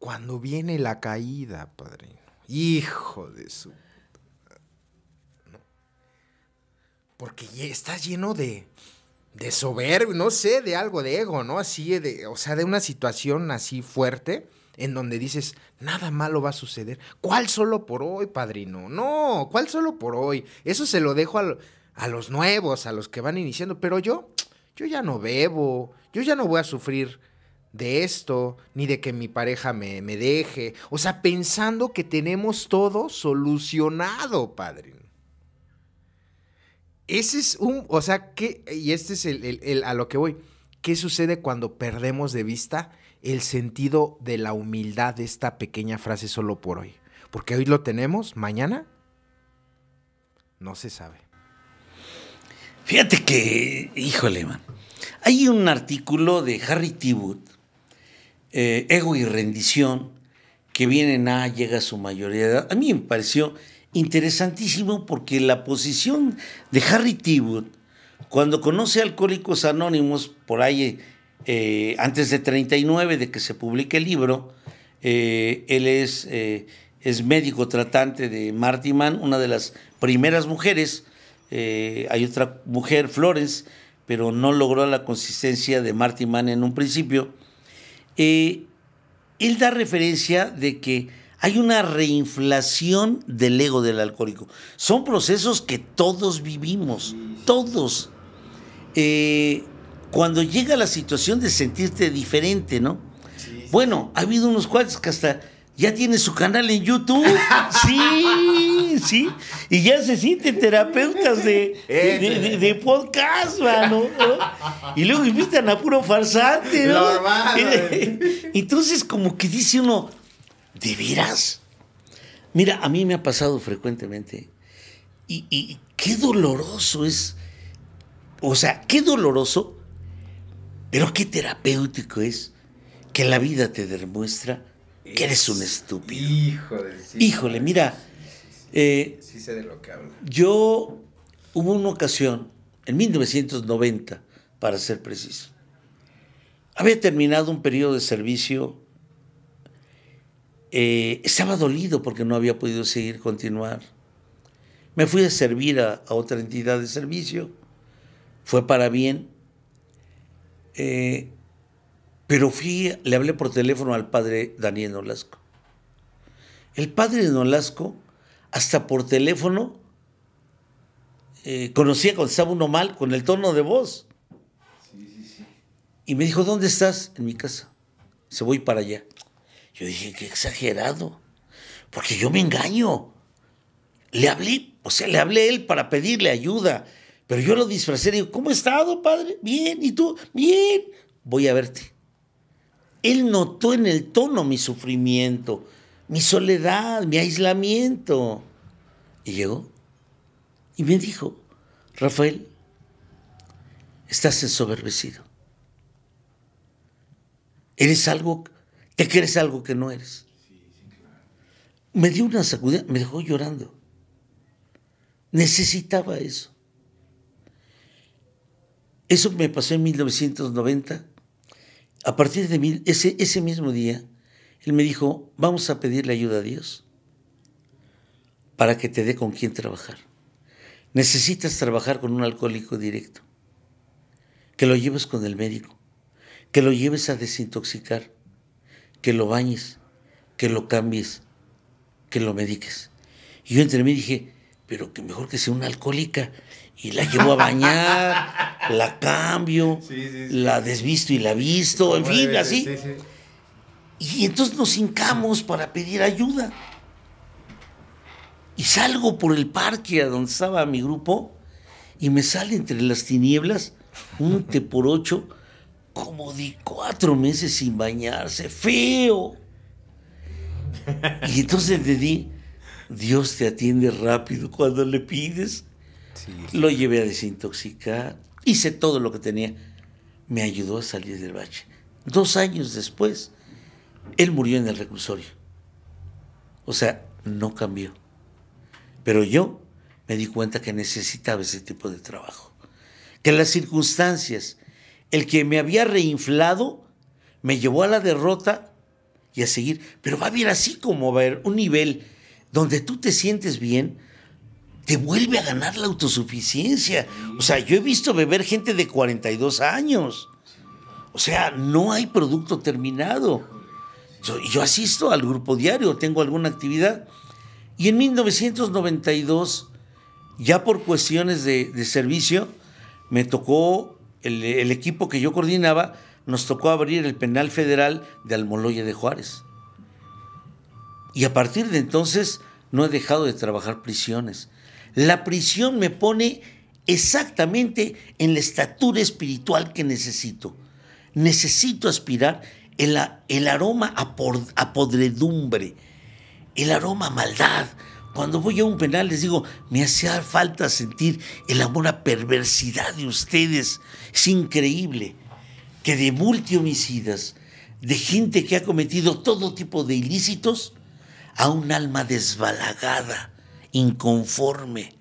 cuando viene la caída, padrino. Hijo de su... ¿No? Porque estás lleno de, de soberbia, no sé, de algo de ego, ¿no? Así, de, o sea, de una situación así fuerte en donde dices, nada malo va a suceder. ¿Cuál solo por hoy, padrino? No, ¿cuál solo por hoy? Eso se lo dejo a, a, los nuevos, a los que van iniciando, pero yo, yo ya no bebo, yo ya no voy a sufrir de esto, ni de que mi pareja me, deje. O sea, pensando que tenemos todo solucionado, padre. Ese es un, o sea, qué y este es el, a lo que voy. ¿Qué sucede cuando perdemos de vista el sentido de la humildad de esta pequeña frase solo por hoy? Porque hoy lo tenemos, mañana no se sabe. Fíjate que, híjole, man. Hay un artículo de Harry Tibut eh, ego y rendición que vienen a llega a su mayoría de edad. A mí me pareció interesantísimo porque la posición de Harry Wood, cuando conoce a Alcohólicos Anónimos, por ahí eh, antes de 39, de que se publique el libro, eh, él es, es, médico tratante de Marty una de las primeras mujeres. hay otra mujer, Florence, pero no logró la consistencia de Marty en un principio. Eh, él da referencia de que hay una reinflación del ego del alcohólico. Son procesos que todos vivimos, todos. Eh, cuando llega la situación de sentirte diferente, ¿no? Bueno, ha habido unos cuantos que hasta ya tiene su canal en YouTube. Sí, sí. Y ya se sienten terapeutas de, podcast, ¿no? Y luego invitan a puro farsante, ¿no? Entonces, como que dice uno, ¿de veras? Mira, a mí me ha pasado frecuentemente. y qué doloroso es. O sea, qué doloroso, pero qué terapéutico es que la vida te demuestra que eres un estúpido. Híjole, Híjole, mira. Eh, sí sé de lo que Yo hubo una ocasión, en 1990, para ser preciso, había terminado un periodo de servicio, eh, estaba dolido porque no había podido seguir continuar. Me fui a servir a, otra entidad de servicio, fue para bien. Eh, pero fui, le hablé por teléfono al padre Daniel Nolasco. El padre Nolasco, hasta por teléfono, eh, conocía cuando estaba uno mal, con el tono de voz. Sí, sí, sí. Y me dijo, ¿dónde estás? En mi casa. Se voy para allá. Yo dije, qué exagerado. Porque yo me engaño. Le hablé, o sea, le hablé a él para pedirle ayuda. Pero yo lo disfracé y digo, ¿cómo he estado, padre? Bien. ¿Y tú? Bien. Voy a verte. Él notó en el tono mi sufrimiento, mi soledad, mi aislamiento. Y llegó y me dijo, Rafael, estás ensoberbecido. Eres algo, te crees algo que no eres. Me dio una sacudida, me dejó llorando. Necesitaba eso. Eso me pasó en 1990 a partir de ese, ese mismo día, él me dijo, vamos a pedirle ayuda a Dios para que te dé con quién trabajar. Necesitas trabajar con un alcohólico directo, que lo lleves con el médico, que lo lleves a desintoxicar, que lo bañes, que lo cambies, que lo mediques. Y yo entre mí dije, pero que mejor que sea una alcohólica, y la llevo a bañar, la cambio, la desvisto y la visto, en fin, así. Y entonces nos hincamos para pedir ayuda. Y salgo por el parque a donde estaba mi grupo y me sale entre las tinieblas un te por ocho como de cuatro meses sin bañarse, feo. Y entonces le di, Dios te atiende rápido cuando le pides. Lo llevé a desintoxicar, hice todo lo que tenía. Me ayudó a salir del bache. Dos años después, él murió en el reclusorio. O sea, no cambió. Pero yo me di cuenta que necesitaba ese tipo de trabajo. Que las circunstancias, el que me había reinflado, me llevó a la derrota y a seguir. Pero va a haber así como va a haber un nivel donde tú te sientes bien, te vuelve a ganar la autosuficiencia. O sea, yo he visto beber gente de 42 años. O sea, no hay producto terminado. Yo, asisto al grupo diario, tengo alguna actividad. Y en 1992, ya por cuestiones de, servicio, me tocó el, equipo que yo coordinaba, nos tocó abrir el penal federal de Almoloya de Juárez. Y a partir de entonces no he dejado de trabajar prisiones. La prisión me pone exactamente en la estatura espiritual que necesito. Necesito aspirar el, aroma a, podredumbre, el aroma a maldad. Cuando voy a un penal les digo, me hacía falta sentir el amor a perversidad de ustedes. Es increíble que de multihomicidas, de gente que ha cometido todo tipo de ilícitos, a un alma desbalagada, inconforme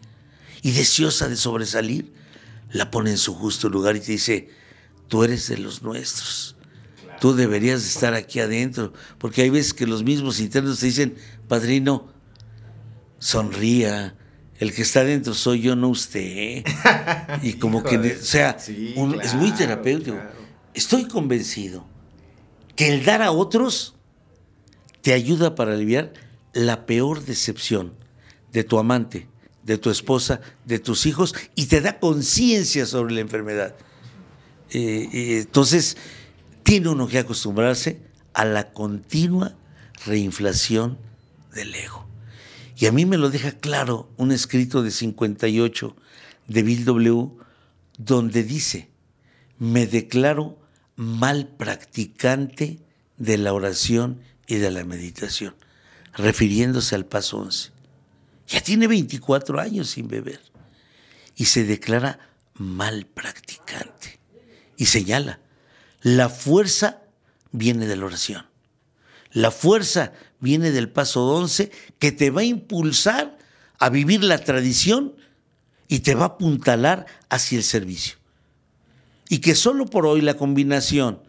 y deseosa de sobresalir, la pone en su justo lugar y te dice, tú eres de los nuestros, tú deberías estar aquí adentro, porque hay veces que los mismos internos te dicen, padrino, sonría, el que está adentro soy yo, no usted. Y como que, o sea, es muy terapéutico. Estoy convencido que el dar a otros te ayuda para aliviar la peor decepción de tu amante, de tu esposa, de tus hijos y te da conciencia sobre la enfermedad. Eh, entonces, tiene uno que acostumbrarse a la continua reinflación del ego. Y a mí me lo deja claro un escrito de 58 de Bill W., donde dice, me declaro mal practicante de la oración y de la meditación, refiriéndose al paso 11. Ya tiene 24 años sin beber. Y se declara mal practicante. Y señala, la fuerza viene de la oración. La fuerza viene del paso 11 que te va a impulsar a vivir la tradición y te va a apuntalar hacia el servicio. Y que solo por hoy la combinación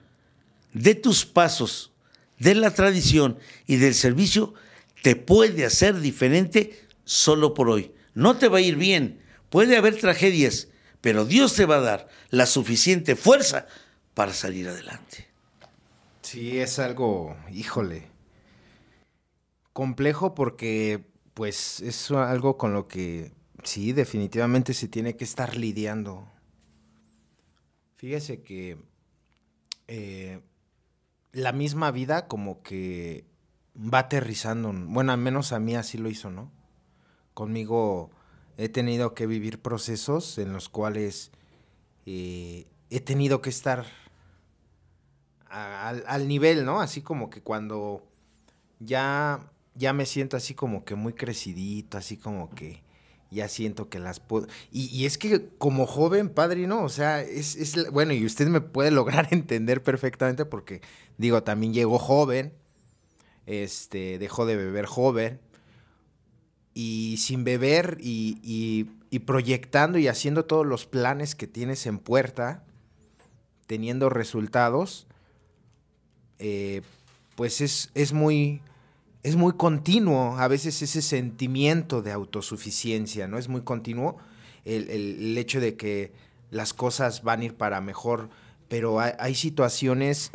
de tus pasos, de la tradición y del servicio te puede hacer diferente solo por hoy. No te va a ir bien, puede haber tragedias, pero Dios te va a dar la suficiente fuerza para salir adelante. Sí, es algo, híjole, complejo porque pues es algo con lo que sí, definitivamente se tiene que estar lidiando. Fíjese que eh, la misma vida como que va aterrizando, bueno, al menos a mí así lo hizo, ¿no? conmigo he tenido que vivir procesos en los cuales eh, he tenido que estar al, nivel, ¿no? Así como que cuando ya, ya me siento así como que muy crecidito, así como que ya siento que las puedo. Y, es que como joven, padre, ¿no? O sea, es, es, bueno, y usted me puede lograr entender perfectamente porque, digo, también llegó joven, este, dejó de beber joven, y sin beber y, proyectando y haciendo todos los planes que tienes en puerta, teniendo resultados, eh, pues es, muy, es muy continuo a veces ese sentimiento de autosuficiencia, ¿no? Es muy continuo el, hecho de que las cosas van a ir para mejor, pero hay, situaciones,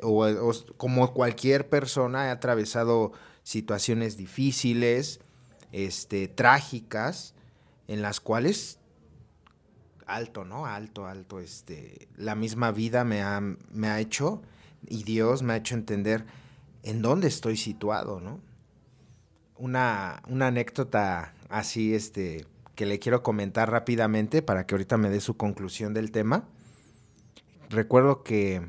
como cualquier persona, ha atravesado situaciones difíciles, este, trágicas, en las cuales alto, ¿no? Alto, alto, este, la misma vida me ha, me ha hecho y Dios me ha hecho entender en dónde estoy situado, ¿no? Una, una anécdota así, este, que le quiero comentar rápidamente para que ahorita me dé su conclusión del tema. Recuerdo que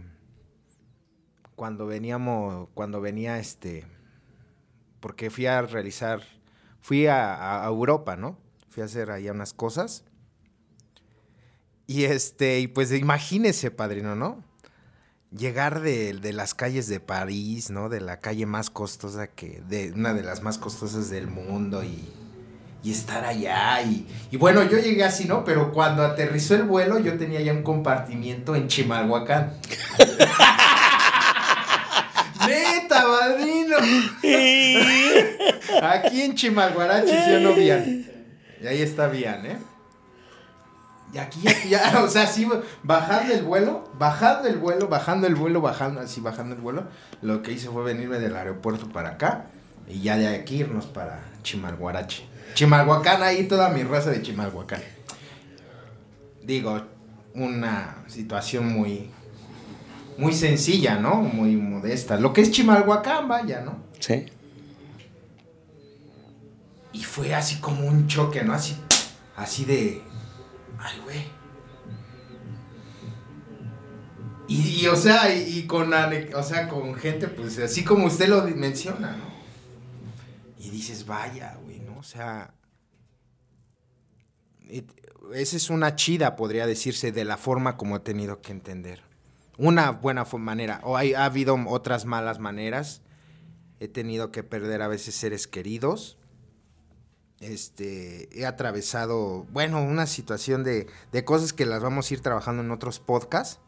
cuando veníamos, cuando venía este, porque fui a realizar fui a, Europa, ¿no? Fui a hacer allá unas cosas. Y este, y pues imagínese, padrino, ¿no? Llegar de, las calles de París, ¿no? De la calle más costosa que. de una de las más costosas del mundo y. estar allá. Y, y, bueno, yo llegué así, ¿no? Pero cuando aterrizó el vuelo, yo tenía ya un compartimiento en Chimalhuacán. Aquí en Chimalguarachi yo no Vian. Y ahí está bien, ¿eh? Y aquí, ya, o sea, así bajando el vuelo, bajando el vuelo, bajando el vuelo, bajando, así bajando el vuelo. Lo que hice fue venirme del aeropuerto para acá y ya de aquí irnos para Chimalguarachi. Chimalhuacán, ahí toda mi raza de Chimalhuacán. Digo, una situación muy muy sencilla, ¿no? Muy modesta. Lo que es Chimalhuacán, vaya, ¿no? Sí. Y fue así como un choque, ¿no? Así, así de... Ay, güey. Y, y, o sea, y, con, o sea, con gente, pues así como usted lo menciona, ¿no? Y dices, vaya, güey, ¿no? O sea, esa es una chida, podría decirse, de la forma como he tenido que entender una buena manera. O hay, ha habido otras malas maneras. He tenido que perder a veces seres queridos. Este, he atravesado, bueno, una situación de, de cosas que las vamos a ir trabajando en otros podcasts.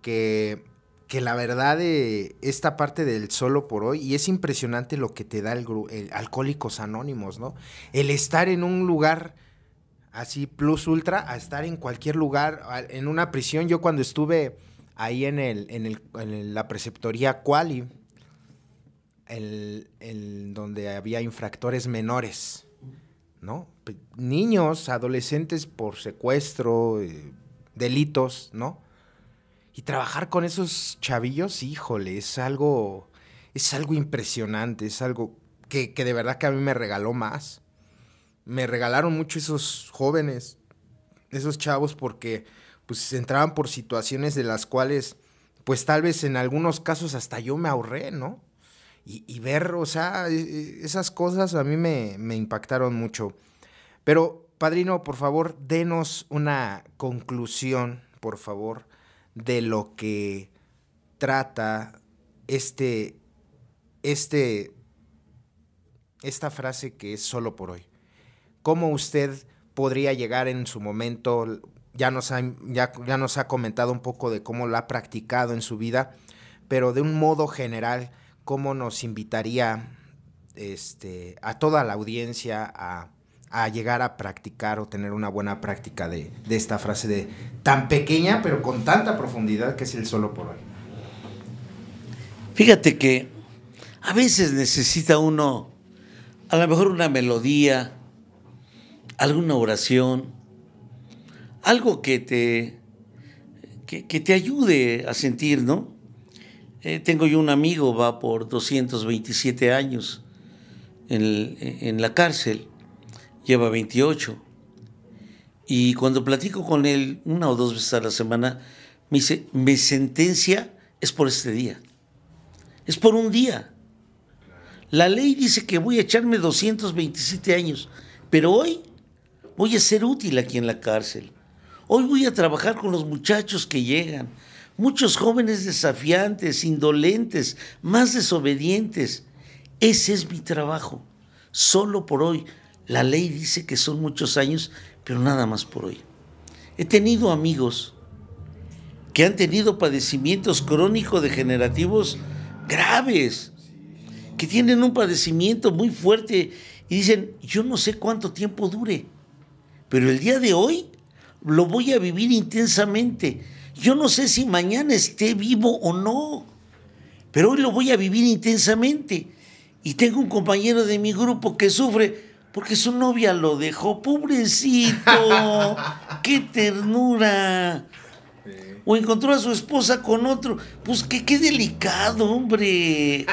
Que, que la verdad, de eh, esta parte del solo por hoy, y es impresionante lo que te da el Alcohólicos Anónimos, ¿no? El estar en un lugar así plus ultra a estar en cualquier lugar, en una prisión. Yo cuando estuve ahí en, el, en, la preceptoría Quali, el, donde había infractores menores, ¿no? Niños, adolescentes por secuestro, eh, delitos, ¿no? Y trabajar con esos chavillos, híjole, es algo, es algo impresionante, es algo que, que de verdad que a mí me regaló más. Me regalaron mucho esos jóvenes, esos chavos, porque pues entraban por situaciones de las cuales, pues tal vez en algunos casos hasta yo me ahorré, ¿no? Y, y ver, o sea, e, e, esas cosas a mí me, me impactaron mucho. Pero, padrino, por favor, denos una conclusión, por favor, de lo que trata este, este, esta frase que es solo por hoy. ¿Cómo usted podría llegar en su momento ya nos, ha, ya, nos ha comentado un poco de cómo la ha practicado en su vida, pero de un modo general, ¿cómo nos invitaría este, a toda la audiencia a, llegar a practicar o tener una buena práctica de, esta frase de tan pequeña, pero con tanta profundidad que es el solo por hoy? Fíjate que a veces necesita uno, a lo mejor una melodía, alguna oración, algo que te, que, te ayude a sentir, ¿no? Eh, tengo yo un amigo, va por 227 años en, en la cárcel, lleva 28. Y cuando platico con él una o dos veces a la semana, me dice, mi sentencia es por este día. Es por un día. La ley dice que voy a echarme 227 años, pero hoy voy a ser útil aquí en la cárcel. Hoy voy a trabajar con los muchachos que llegan, muchos jóvenes desafiantes, indolentes, más desobedientes. Ese es mi trabajo, solo por hoy. La ley dice que son muchos años, pero nada más por hoy. He tenido amigos que han tenido padecimientos crónico-degenerativos graves, que tienen un padecimiento muy fuerte y dicen, yo no sé cuánto tiempo dure, pero el día de hoy lo voy a vivir intensamente. Yo no sé si mañana esté vivo o no, pero hoy lo voy a vivir intensamente. Y tengo un compañero de mi grupo que sufre porque su novia lo dejó, pobrecito, qué ternura o encontró a su esposa con otro. Pues qué, qué delicado, hombre.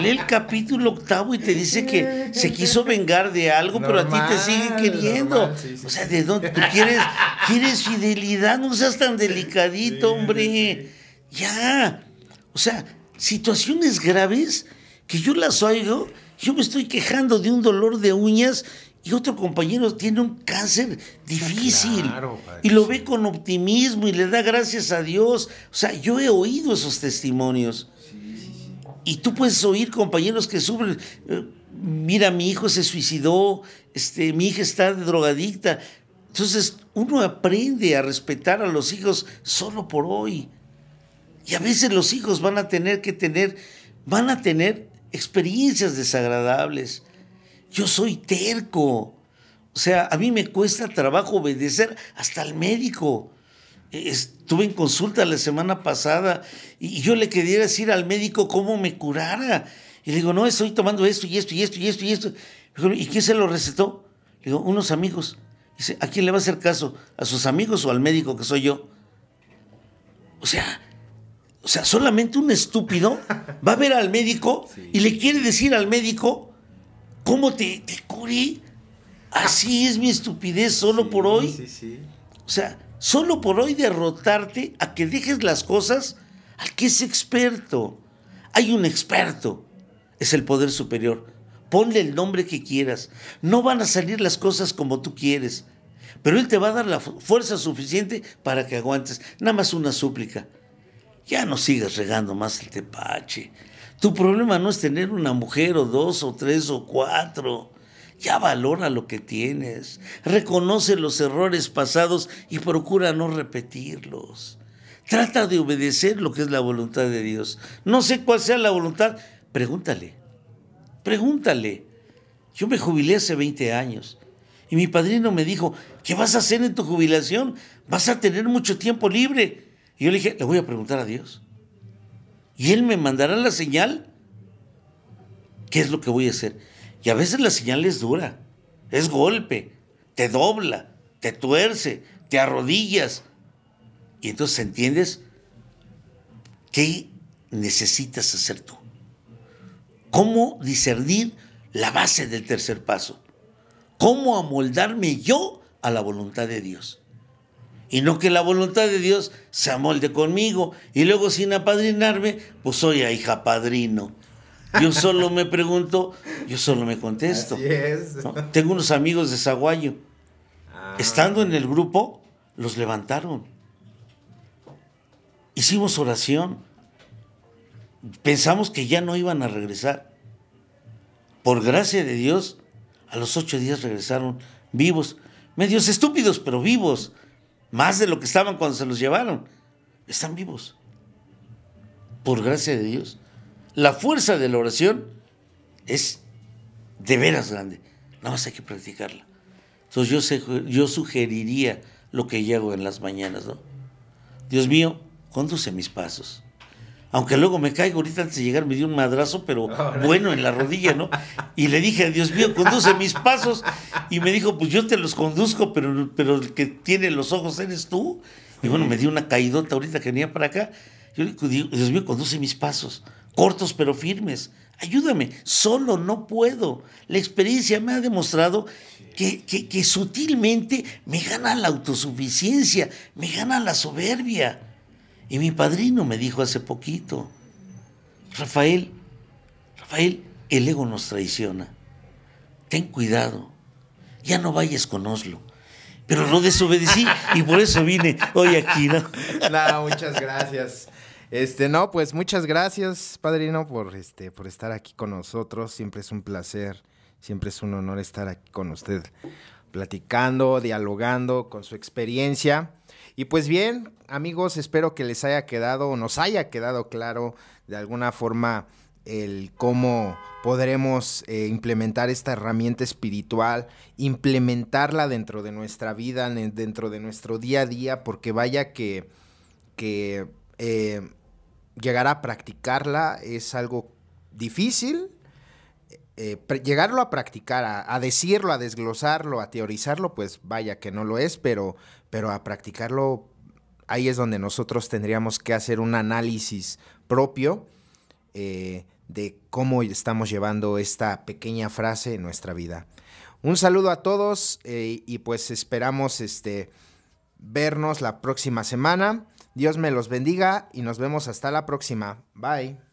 Lee el capítulo octavo y te dice que se quiso vengar de algo, pero a ti te sigue queriendo. O sea, ¿de dónde? ¿Tú quieres, quieres fidelidad? No seas tan delicadito, hombre. Ya. O sea, situaciones graves que yo las oigo, yo me estoy quejando de un dolor de uñas y otro compañero tiene un cáncer difícil ah, y lo ve con optimismo y le da gracias a Dios. O sea, yo he oído esos testimonios. Y tú puedes oír compañeros que sufren, eh, mira, mi hijo se suicidó, este, mi hija está drogadicta. Entonces, uno aprende a respetar a los hijos solo por hoy. Y a veces los hijos van a tener que tener, van a tener experiencias desagradables yo soy terco. O sea, a mí me cuesta trabajo obedecer hasta al médico. Estuve en consulta la semana pasada y yo le quería decir al médico cómo me curara. Y le digo, no, estoy tomando esto y esto y esto y esto y esto. ¿y quién se lo recetó? Le digo, unos amigos. Dice, ¿a quién le va a hacer caso? ¿A sus amigos o al médico que soy yo? O sea, o sea, solamente un estúpido va a ver al médico y le quiere decir al médico ¿Cómo te, curí. Así es mi estupidez solo por hoy. Sí, sí. O sea, solo por hoy derrotarte a que dejes las cosas a que es experto. Hay un experto, es el poder superior. Ponle el nombre que quieras. No van a salir las cosas como tú quieres, pero él te va a dar la fuerza suficiente para que aguantes. Nada más una súplica. Ya no sigas regando más el tepache. Tu problema no es tener una mujer o dos o tres o cuatro. Ya valora lo que tienes. Reconoce los errores pasados y procura no repetirlos. Trata de obedecer lo que es la voluntad de Dios. No sé cuál sea la voluntad. Pregúntale. Pregúntale. Yo me jubilé hace 20 años. Y mi padrino me dijo, ¿qué vas a hacer en tu jubilación? Vas a tener mucho tiempo libre. Y yo le dije, le voy a preguntar a Dios y Él me mandará la señal. ¿Qué es lo que voy a hacer? Y a veces la señal es dura, es golpe, te dobla, te tuerce, te arrodillas. Y entonces entiendes qué necesitas hacer tú. ¿Cómo discernir la base del tercer paso? ¿Cómo amoldarme yo a la voluntad de Dios? y no que la voluntad de Dios se amolde conmigo y luego sin apadrinarme, pues soy hija padrino. Yo solo me pregunto, yo solo me contesto. Tengo unos amigos de Zaguayo. Ah. Estando en el grupo, los levantaron. Hicimos oración. Pensamos que ya no iban a regresar. Por gracia de Dios, a los ocho días regresaron vivos. Medios estúpidos, pero vivos más de lo que estaban cuando se los llevaron, están vivos. Por gracia de Dios. La fuerza de la oración es de veras grande. Nada más hay que practicarla. Entonces yo, yo sugeriría lo que yo hago en las mañanas, ¿no? Dios mío, conduce mis pasos aunque luego me caigo, ahorita antes de llegar me dio un madrazo, pero bueno, en la rodilla, ¿no? Y le dije, Dios mío, conduce mis pasos. Y me dijo, pues yo te los conduzco, pero, pero el que tiene los ojos eres tú. Y bueno, me dio una caidota ahorita que venía para acá. Yo Dios mío, conduce mis pasos, cortos pero firmes. Ayúdame, solo no puedo. La experiencia me ha demostrado que, que, que sutilmente me gana la autosuficiencia, me gana la soberbia y mi padrino me dijo hace poquito, Rafael, Rafael, el ego nos traiciona. Ten cuidado, ya no vayas con Oslo. Pero no desobedecí y por eso vine hoy aquí, ¿no? no, muchas gracias. Este, no, pues muchas gracias, padrino, por este, por estar aquí con nosotros. Siempre es un placer, siempre es un honor estar aquí con usted, platicando, dialogando con su experiencia. Y pues bien, amigos, espero que les haya quedado, nos haya quedado claro de alguna forma el cómo podremos eh, implementar esta herramienta espiritual, implementarla dentro de nuestra vida, dentro de nuestro día a día, porque vaya que, que eh, llegar a practicarla es algo difícil, eh, llegarlo a practicar, a, decirlo, a desglosarlo, a teorizarlo, pues vaya que no lo es, pero pero a practicarlo, ahí es donde nosotros tendríamos que hacer un análisis propio eh, de cómo estamos llevando esta pequeña frase en nuestra vida. Un saludo a todos eh, y pues esperamos este, vernos la próxima semana. Dios me los bendiga y nos vemos hasta la próxima. Bye.